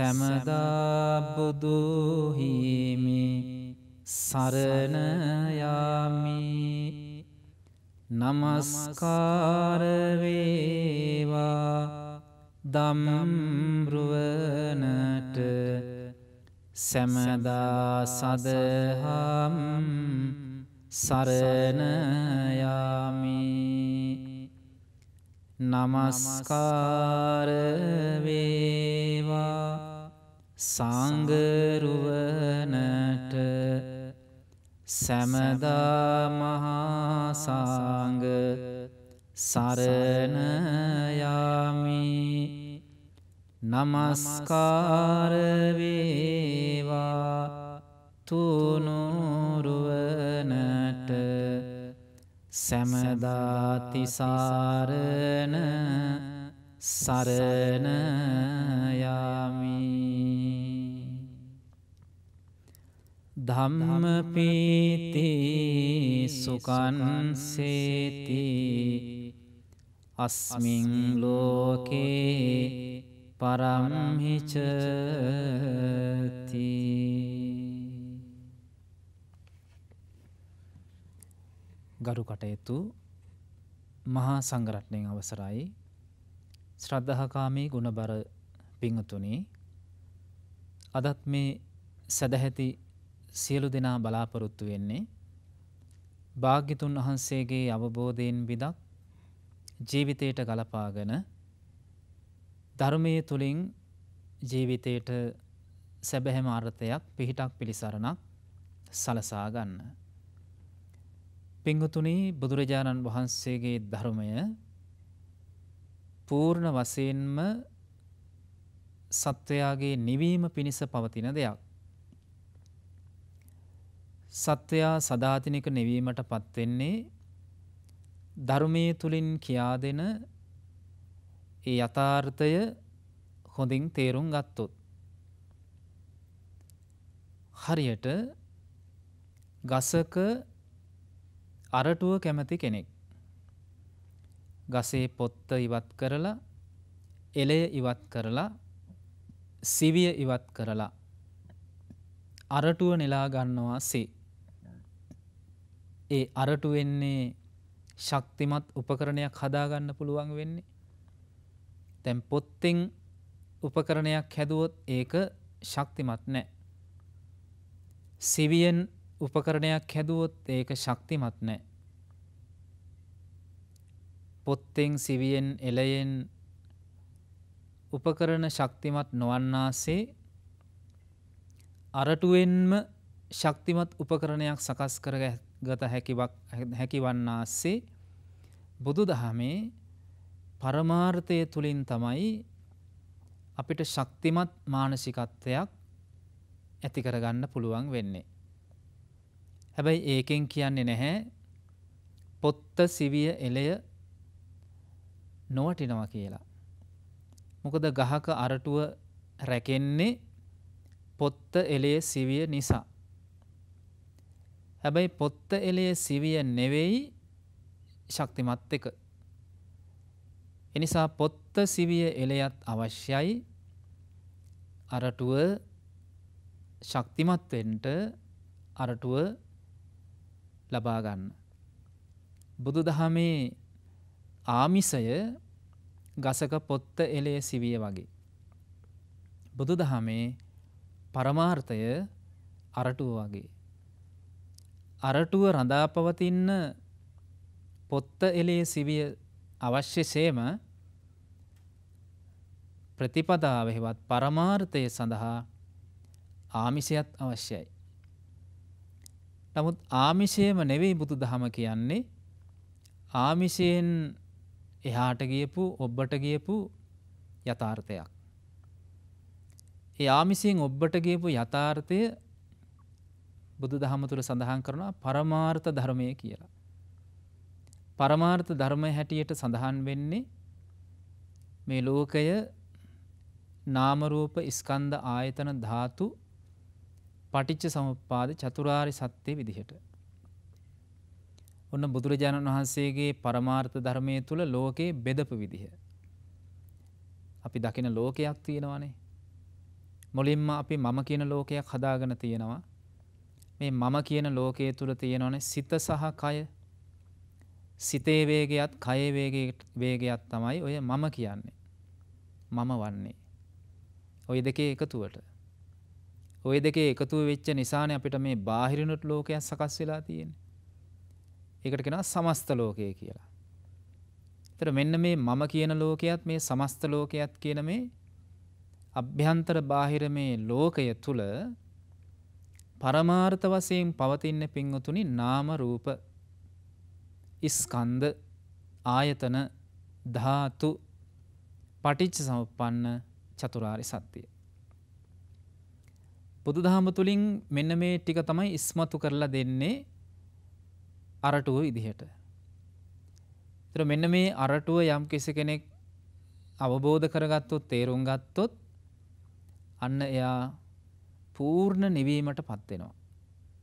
සැමදා බුදුහිමි සරණයාමි නමස්කාරවේවා දම්රුවනට සැමදා සදහම් සරණයාමී නමස්කාරවේවා සංගරුවනට සැමදා මහාසාංග සරණයාමි නමස්කාරවේවා තුනුරුවනට සැමදාතිසාරණ සරණයාමී ධම්ම පීති සුකන් සේති අස්මින් ලෝකේ පරම්හිචති ගරු කටයුතු මහා සංගරත්නයෙන් අවසරයි ශ්‍රද්ධහකාමී ගුණබර පිංහතුනි අදත් මේ සැදැහැති සියලු දෙනා බලාපොරොත්තු වෙන්නේ භාග්‍යතුන් වහන්සේගේ අවබෝධයෙන් බිදක් ජීවිතයට ගලපාගෙන ධර්මය තුළින් ජීවිතයට සැබැහැම අර්ථයක් පිහිටක් පිළිසරණක් සලසා ගන්න. පිංගුතුනි බුදුරජාණන් වහන්සේගේ ධර්මය පූර්ණ වශයෙන්ම සත්වයාගේ නිවීම පිණිස පවතින දෙයක්. සත්වයා සදාතිනික නෙවීමට පත්වෙන්නේ ධර්මය තුළින් කියා දෙන ඒ යථාර්ථය හොඳින් තේරුම් ගත්තොත්. හරියට ගසක අරටුව කැමති කෙනෙක්. ගසේ පොත්ත ඉවත් කරලා එලය ඉවත් කරලා සිවිය ඉවත් කරලා අරටුව නෙලා ගන්නවා සේ. ඒ අරටු වෙන්නේ ශක්තිමත් උපකරණයක් හදාගන්න පුළුවන් වෙන්නේ. දැන් පොත්තෙන් උපකරණයක් හැදුවොත් ඒක ශක්තිමත් නෑ. සිවියෙන් උපකරණයක් හැදුවොත් ඒක ශක්තිමත් නෑ. පොත්තෙන් සිවියෙන් එලයෙන් උපකරණ ශක්තිමත් නොවන්නාසේ අරටුවෙන්ම ශක්තිමත් උපකරණයක් සකස් කරගත් ගත හැකිවන්නාස්සේ බුදු දහමේ පරමාර්ථය තුළින් තමයි අපිට ශක්තිමත් මානසිකත්වයක් ඇති කරගන්න පුළුවන් වෙන්නේ. හැබැයි ඒකෙන් කියන්නේ නැහැ පොත්ත සිවිය එලය නොවටිනවා කියලා. මොකද ගහක අරටුව රැකෙන්නේ පොත්ත එලේ සිවිය නිසා. හැබැයි පොත්ත එලේ සිවිය නෙවෙයි ශක්තිමත් එක. එනිසා පොත්ත සිවිය එලයත් අවශ්‍යයි අරටුව ශක්තිමත්වෙන්ට අරටුව ලබාගන්න. බුදු දහමේ ආමිසය ගසක පොත්ත එලේ සිවිය වගේ. බුදු දහමේ පරමාර්ථය අරටුව වගේ. අරටුව රඳාපවතින්න පොත්ත එලේ සිවිය අවශ්‍යසේම ප්‍රතිපදාවහෙවත් පරමාර්ථය සඳහා ආමිෂයත් අවශ්‍යයි. නමුත් ආමිෂයම නෙවෙයි බුදු දහම කියන්නේ ආමිෂයෙන් එහාට ගියපු ඔබ්බට ගියපු යථාර්ථයක්. ඒ ආමිසියෙන් ඔබ්බට ගියපු යථාර්ථය බුදු දහම තුළ සඳහන් කරනවා පරමාර්ථ ධර්මය කියලා. පරමාර්ථ ධර්මය හැටියට සඳහන් වෙන්නේ මේ ලෝකය නාමරූප ඉස්කන්ධ ආයතන ධාතු පටිච්ච සමුප්පාද චතුරාරි සත්‍යය විදිහට. ඔන්න බුදුරජාණන් වහන්සේගේ පරමාර්ථ ධර්මය තුළ ලෝකයේ බෙදපු විදිහ. අපි දකින ලෝකයක් තියෙනවානේ. මුලින්ම අපි මම කියන ලෝකයක් හදාගෙන තියෙනවා මේ මම කියන ලෝකයේ තුල තියෙනවනේ සිත සහ කය. සිතේ වේගයත් කයේ වේගයත් තමයි ඔය මම කියන්නේ. මම වන්නේ. ඔය දෙකේ එකතුවට. ඔය දෙකේ එකතු වෙච්ච නිසානේ අපිට මේ බාහිරිනුත් ලෝකයක් සකස් වෙලා තියෙන්නේ. ඒකට කියනවා සමස්ත ලෝකය කියලා. ඒතර මෙන්න මේ මම කියන ලෝකයත් මේ සමස්ත ලෝකයත් කියන මේ අභ්‍යන්තර බාහිර මේ ලෝකය තුල පරමාර්ථ වශයෙන් පවතින පින්වතුනි නාම රූප ස්කන්ධ ආයතන ධාතු පටිච්ච සමුප්පන්න චතුරාර්ය සත්‍යය. බුදුදහම තුලින් මෙන්න මේ ටික තමයි ඉස්මතු කරලා දෙන්නේ අරටුව විදිහට. ඒතර මෙන්න මේ අරටුව යම් කෙනෙක් අවබෝධ කරගත්තොත් තේරුම් ගත්තොත් අන්න එයා පූර්ණ නිවීමට පත්වෙනවා.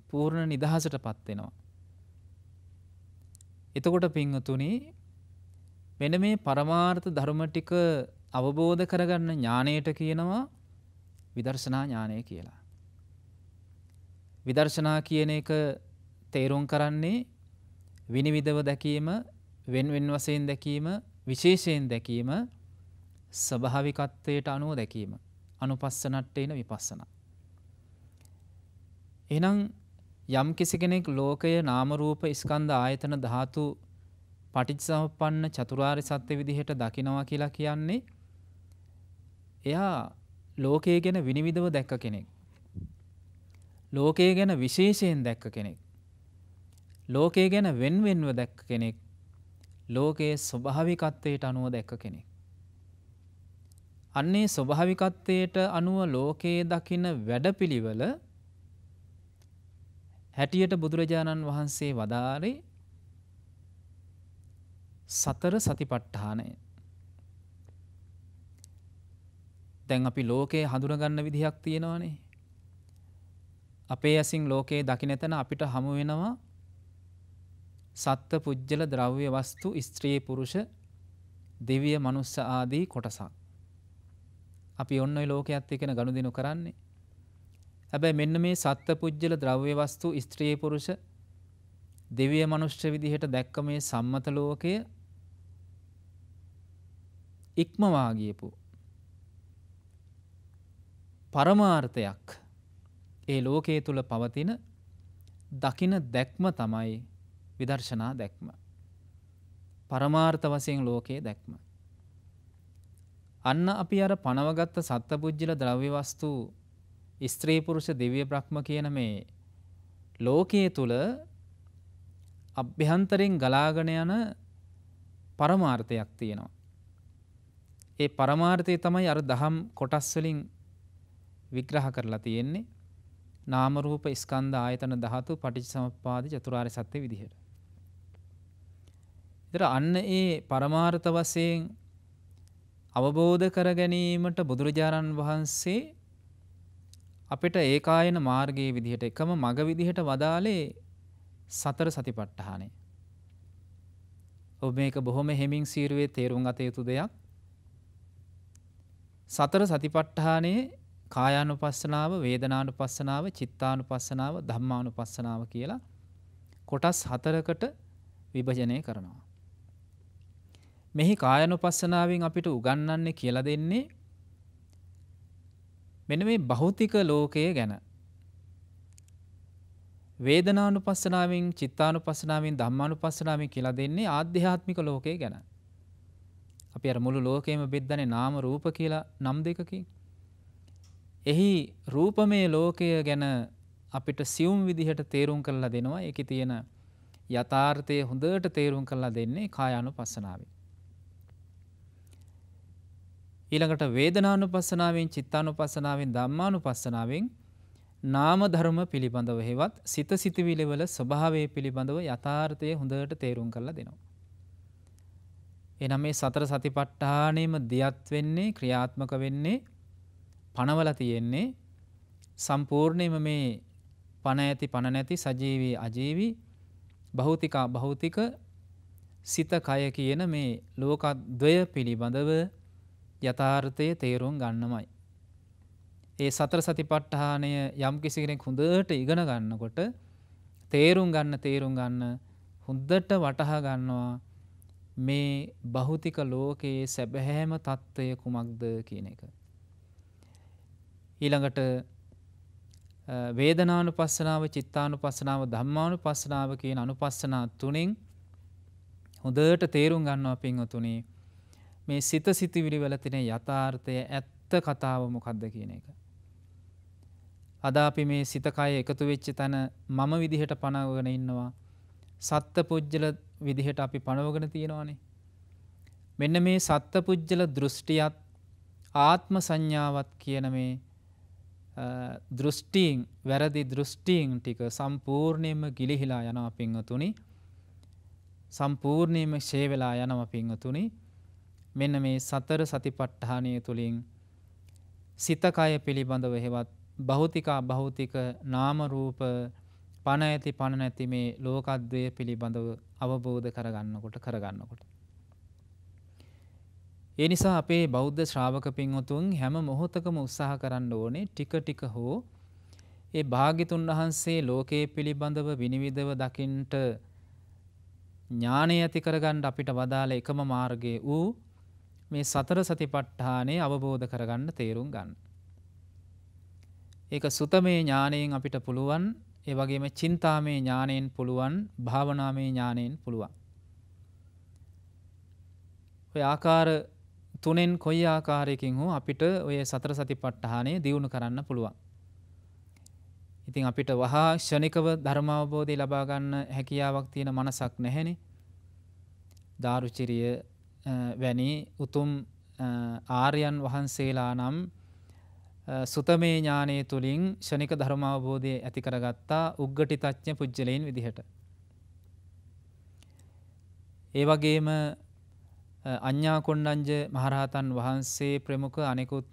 පූර්ණ නිදහසට පත්වෙනවා. එතකොට පිංහතුනි වෙන මේ පරමාර්ථ ධර්ම ටික අවබෝධ කරගන්න ඥානයට කියනවා විදර්ශනා ඥානය කියලා. විදර්ශනා කියන එක තේරුම් කරන්නේ විනිවිධව දැකීම වෙන්වෙන් වසයෙන් දැකීම විශේෂයෙන් දැකීම ස්වභාවිකත්වයට අනුව දැකීම අනුපස්සනට්ටේන විපස්සනා. එහෙනම් යම් කිසි කෙනෙක් ලෝකය නාම රූප ස්කන්ධ ආයතන ධාතු පටිච්චසමුප්පන්න චතුරාර්ය සත්‍ය විදිහට දකිනවා කියලා කියන්නේ එයා ලෝකය ගැන විනිවිදව දැක්ක කෙනෙක්. ලෝකය ගැන විශේෂයෙන් දැක්ක කෙනෙක්. ලෝකය ගැන වෙන්වෙන්ව දැක්ක කෙනෙක්. ලෝකයේ ස්වභාවිකත්වයට අනුව දැක්ක කෙනෙක්. අන්නේ ස්වභාවිකත්වයට අනුව ලෝකයේ දකින වැඩපිළිවෙල හැටියට බුදුරජාණන් වහන්සේ වදාරේ සතර සතිපට්ඨානය. දැන් අපි ලෝකයේ හඳුනගන්න විදිහක් තියෙනවනේ. අපේ ඇසින් ලෝකයේ දකිනතන අපිට හමු වෙනවා සත්ත්ව පුජ්‍යල ද්‍රව්‍ය වස්තු ස්ත්‍රී පුරුෂ දෙවිය මනුස්ස ආදී කොටසක්. අපි ඔන්න ඔය ලෝකයේත් එක්කන ගනුදෙනු කරන්නේ. හැබැයි මෙන්න මේ සත්පුජ්‍යල ද්‍රව්‍ය වස්තු ස්ත්‍රී පුරුෂ දෙවිය මනුෂ්‍ය විදිහට දැක්ක මේ සම්මත ලෝකය ඉක්මවා ගියපු පරමාර්ථයක් ඒ ලෝකයේ තුල පවතින දකින දැක්ම තමයි විදර්ශනා දැක්ම. පරමාර්ථ වශයෙන් ලෝකයේ දැක්ම. අන්න අපි අර පනවගත්ත සත්පුජ්‍යල ද්‍රව්‍ය වස්තු ස්ත්‍රී පුරුෂ දිව්‍ය බ්‍රහ්ම කියන මේ ලෝකයේ තුල අභ්‍යන්තරෙන් ගලාගෙන යන පරමාර්ථයක් තියෙනවා. ඒ පරමාර්ථය තමයි අර දහම් කොටස් වලින් විග්‍රහ කරලා තියෙන්නේ. නාම රූප ස්කන්ධ ආයතන ධාතු පටිච්චසමුප්පාද චතුරාර්ය සත්‍ය විදිහට. ඉතින් අන්න ඒ පරමාර්ථ වශයෙන් අවබෝධ කර ගැනීමට බුදුරජාණන් වහන්සේ අපිට ඒකායන මාර්ගයේ විදිහට එකම මග විදිහට වදාලේ සතර සතිපට්ඨානේ. ඔබ මේක බොහොම හෙමින් සීරුවේ තේරුම් ගත යුතු දෙයක්. සතර සතිපට්ඨානේ කායානුපස්සනාව, වේදනානුපස්සනාව, චිත්තානුපස්සනාව, ධම්මානුපස්සනාව කියලා කොටස් හතරකට විභජනය කරනවා. මෙහි කායනුපස්සනාවෙන් අපිට උගන්වන්නේ කියලා දෙන්නේ මෙන මේ භෞතික ලෝකය ගැන. වේදනානු පස්සනාවෙන් චිත්තානු පස්සනාවෙන් දම්මානු පස්සනාවෙන් කියලා දෙන්නේ ආධ්‍යාත්මික ලෝකය ගැන. අපි අර මුළු ලෝකයම බෙද්දනේ නාම රූප කියලා නම් දෙකකින්. එහි රූපමය ලෝකය ගැන අපිට සියුම් විදිහට තේරුම් කරලා දෙනවා එක තියෙන යථාර්ථය හොඳට තේරුම් කරලා දෙන්නේ කායානු පස්සනාවෙන්. ඊළඟට වේදනානුපස්සනාවෙන් චිත්තානුපස්සනාවෙන් ධම්මානුපස්සනාවෙන් නාම ධර්ම පිළිබඳව හේවත් සිත සිතවිලි වල ස්වභාවය පිළිබඳව යථාර්ථය හොඳට තේරුම් කරලා දෙනවා. එනම් මේ සතර සතිපට්ඨානෙම දියත් වෙන්නේ ක්‍රියාත්මක වෙන්නේ පණවල තියෙන්නේ සම්පූර්ණයෙන්ම මේ පණ ඇති පණ නැති සජීවී අජීවී භෞතික භෞතික සිත කය කියන මේ ලෝකද්වය පිළිබඳව යථාර්ථය තේරුම් ගන්නමයි. ඒ සතර සතිපට්ඨානය යම් කිසි කෙනෙක් හොඳට ඉගෙන ගන්නකොට තේරුම් ගන්න තේරුම් ගන්න හොඳට වටහා ගන්නවා මේ භෞතික ලෝකයේ සැබෑම తত্ত্বය කුමක්ද කියන එක. ඊළඟට වේදනානුපස්සනාව, චිත්තානුපස්සනාව, ධම්මානුපස්සනාව කියන අනුපස්සනා තුනෙන් හොඳට තේරුම් ගන්නවා පින්වතුනි. මේ සිත සිතිවිලි වලතින යථාර්ථය ඇත්ත කතාව මොකක්ද කියන එක. අද අපි මේ සිතකය එකතු වෙච්ච තැන මම විදිහට පනවගෙන ඉන්නවා සත්ත පුද්ජල විදිහට අපි පනවගෙන තියෙනවානේ. මෙන්න මේ සත්ත පුද්ජල දෘෂ්ටියත් ආත්ම සංඥාවත් කියන මේ දෘෂ්ටීන් වැරදි දෘෂ්ටීන් ටික සම්පූර්ණයම ගිලිහිලා යනව පිංහතුනි සම්පූර්ණයම ශේවෙලා යනව පිංහතුනිි මෙන්න මේ සතර සතිපට්ඨානය තුළින් සිතකය පිළිබඳව හෙවත් භෞතිකා භෞතික නාමරූප පණ ඇති පණ නැති මේ ලෝකද්වය පිළිබඳව අවබෝධ කරගන්නකොට කරගන්නකොට. ඒ නිසා අපේ බෞද්ධ ශ්‍රාවක පින්වතුන් හැම මොහොතකම උත්සාහ කරන්න ඕනේ ටික ටික හෝ ඒ භාගිතුන් වහන්සේ ලෝකයේ පිළිබඳව විනිවිදව දකින්ට ඥානය ඇති කරගන්න අපිට වදාළ එකම මාර්ගය වූ මේ සතර සතිපට්ඨානේ අවබෝධ කරගන්න තේරුම් ගන්න. ඒක සුතමේ ඥානයෙන් අපිට පුළුවන් ඒ වගේම චින්තාමේ ඥානයෙන් පුළුවන් භාවනාමේ ඥානයෙන් පුළුවන්. ඔය ආකාර තුනෙන් කොයි ආකාරයකින් හෝ අපිට ඔය සතර සතිපට්ඨානය දියුණු කරන්න පුළුවන්. ඉතින් අපිට වහා ෂණිකව ධර්ම අවබෝධය ලබා ගන්න හැකියාවක් තියෙන මනසක් නැහෙනේ. දාරුචිරිය වැනි උතුම් ආර්යන් වහන්සේලා නම් සුතමේ ඥානය තුළින් ෂණික ධර්මාවබෝධය ඇති කරගත්තා උග්ගටි තච්ඥ පුද්ගලයෙන් විදිහට. ඒ වගේම අඥා කොණ්ඩංජ මහරහතන් වහන්සේ ප්‍රමුඛ අනෙකුත්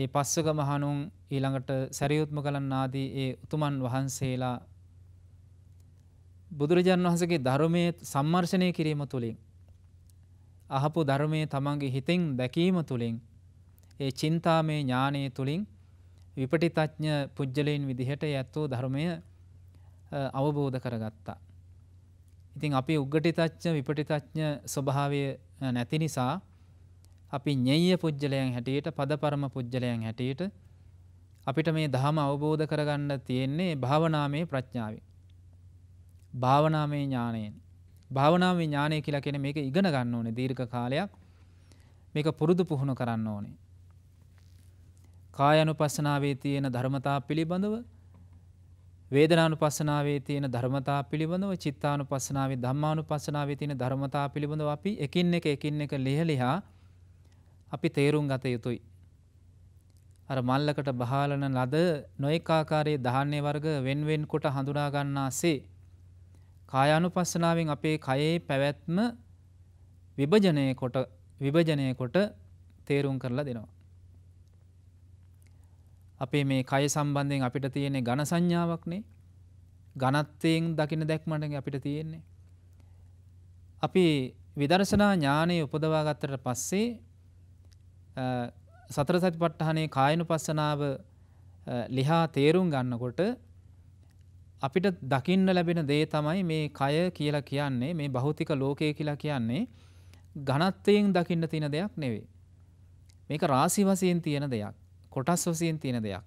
ඒ පස්සක මහණුන් ඊළඟට සැරියුත්ම කලන් ආදී ඒ උතුමන් වහන්සේලා බුදුරජාන් වහන්සේගේ ධර්මයේ සම්මර්ෂණය කිරීම තුළින් අහපු ධර්මය තමන්ගේ හිතෙන් දැකීම තුළින් ඒ චින්තාමේ ඥානය තුළින් විපටිතඥ පුද්ගලයෙන් විදිහට ඇත්තෝ ධර්මය අවබෝධ කරගත්තා. ඉතින් අපි උග්ගටිතච්ඥ විපටිතඥ ස්වභාවය නැති නිසා අපි ඥෙය පුද්ගලයන් හැටියට පදපරම පුද්ගලයන් හැටියට අපිට මේ දහම අවබෝධ කරගන්න තියෙන්නේ භාවනාමය ප්‍රඥාව. භාවනාමය ඥානයෙන්. භාවනාව ඥානය කියලා කෙන මේක ඉගෙන ගන්න ඕනේ දීර්ඝ කාලයක් මේක පුරුදු පුහුණු කරන්න ඕනේ. කායනු පස්සනාවේ තියෙන ධර්මතා පිළිබඳව වේදනානු පස්සනාවේ තියෙන ධර්මතා පිළිබඳව චිත්තානු පස්සනාවේ ධම්මානු පස්සනාවේ තියෙන ධර්මතා පිළිබඳව අපි එකින් එක එකින් එක ලිහලිහා අපි තේරුම් ගත යුතුයි. අර මල්ලකට බහාලන ලද නොයෙක් ආකාරයේ ධාන්‍ය වර්ග වෙන්වෙන් කොට හඳුනා ගන්නාසේ කායානුපස්සනාවෙන් අපේ කයේ පැවැත්ම විභජනය කොට විභජනය කොට තේරුම් කරලා දෙනවා. අපේ මේ කය සම්බන්ධයෙන් අපිට තියෙන්නේ ඝන සංඥාවක්නේ. ඝනත්වයෙන් දකින දැක්මට අපිට තියෙන්නේ. අපි විදර්ශනා ඥානය උපදවා ගත්තට පස්සේ සතර සතිපට්ඨානයේ කායනුපස්සනාව ලිහා තේරුම් ගන්නකොට අපිට දකින්න ලැබෙන දේ තමයි මේ කය කියලා කියන්නේ මේ භෞතික ලෝකය කියලා කියන්නේ ඝනත්වයෙන් දකින්න තියෙන දෙයක් නෙවෙයි. මේක රාශි වශයෙන් තියෙන දෙයක්. කොටස් වශයෙන් තියෙන දෙයක්.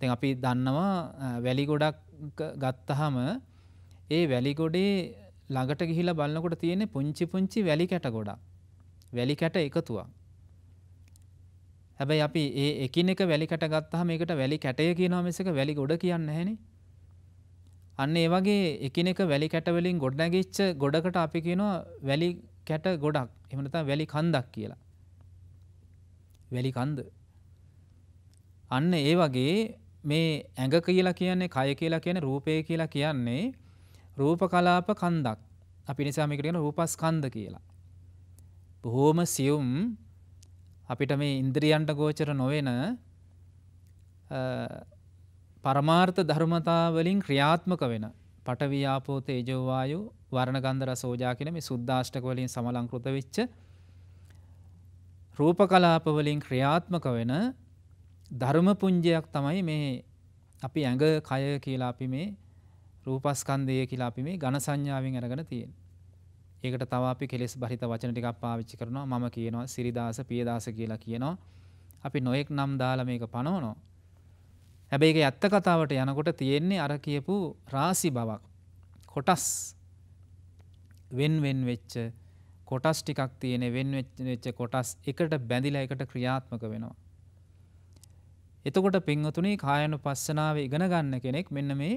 දැන් අපි දන්නවා වැලි ගොඩක් ගත්තාම ඒ වැලි ගොඩේ ළඟට ගිහිලා බලනකොට තියෙන පුංචි පුංචි වැලි කැට ගොඩක්. වැලි කැට එකතුවක්. හැබැයි අපි ඒ එකින් එක වැලි කැට ගත්තාම ඒකට වැලි කැටය කියනවා මිසක වැලි ගොඩ කියන්නේ නැහෙනේ. අන්න ඒ වගේ එකින් එක වැලි කැට වලින් ගොඩනැගිච්ච ගොඩකට අපි කියනවා වැලි කැට ගොඩක්. එහෙම නැත්නම් වැලි කන්දක් කියලා. වැලි කන්ද. අන්න ඒ වගේ මේ ඇඟ කියලා කියන්නේ කය කියලා කියන්නේ රූපය කියලා කියන්නේ රූප කලාප කන්දක්. අපි නිසා මේකට කියන රූපස්කන්ධ කියලා. බොහෝම සියුම් අපිට මේ ඉන්ද්‍රියන්ට ගෝචර නොවෙන පරමාර්ථ ධර්මතාවලින් ක්‍රියාත්මක වෙන පටවි්‍යාපෝ තේජෝවායු වරණගන්දර සෝජා කියන මේ සුද්දාෂ්ටක වලින් සමලංකෘත වෙච්ච රූප කලාප වලින් ක්‍රියාත්මක වෙන ධර්ම පුඤ්ජයක් තමයි මේ අපි ඇඟ කය කියලා අපි මේ රූපස්කන්ධය කියලා අපි මේ ඝන සංඥාවෙන් අරගෙන තියෙන්නේ. ඒකට තව අපි කෙලෙස් බරිත වචන ටිකක් පාවිච්චි කරනවා. මම කියනවා සිරිදාස පියදාස කියලා කියනවා. අපි නොඑක් නම් දාලා මේක පනවනවා. හැබැයි ඒක ඇත්ත කතාවට යනකොට තියෙන්නේ අර කියපු රාසි බවක්. කොටස් වෙන් වෙන් වෙච්ච කොටස් ටිකක් තියෙන වෙන් වෙච්ච කොටස් එකට බැඳිලා එකට ක්‍රියාත්මක වෙනවා. එතකොට පින්වතුනි කායනුපස්සනාව ඉගෙන ගන්න කෙනෙක් මෙන්න මේ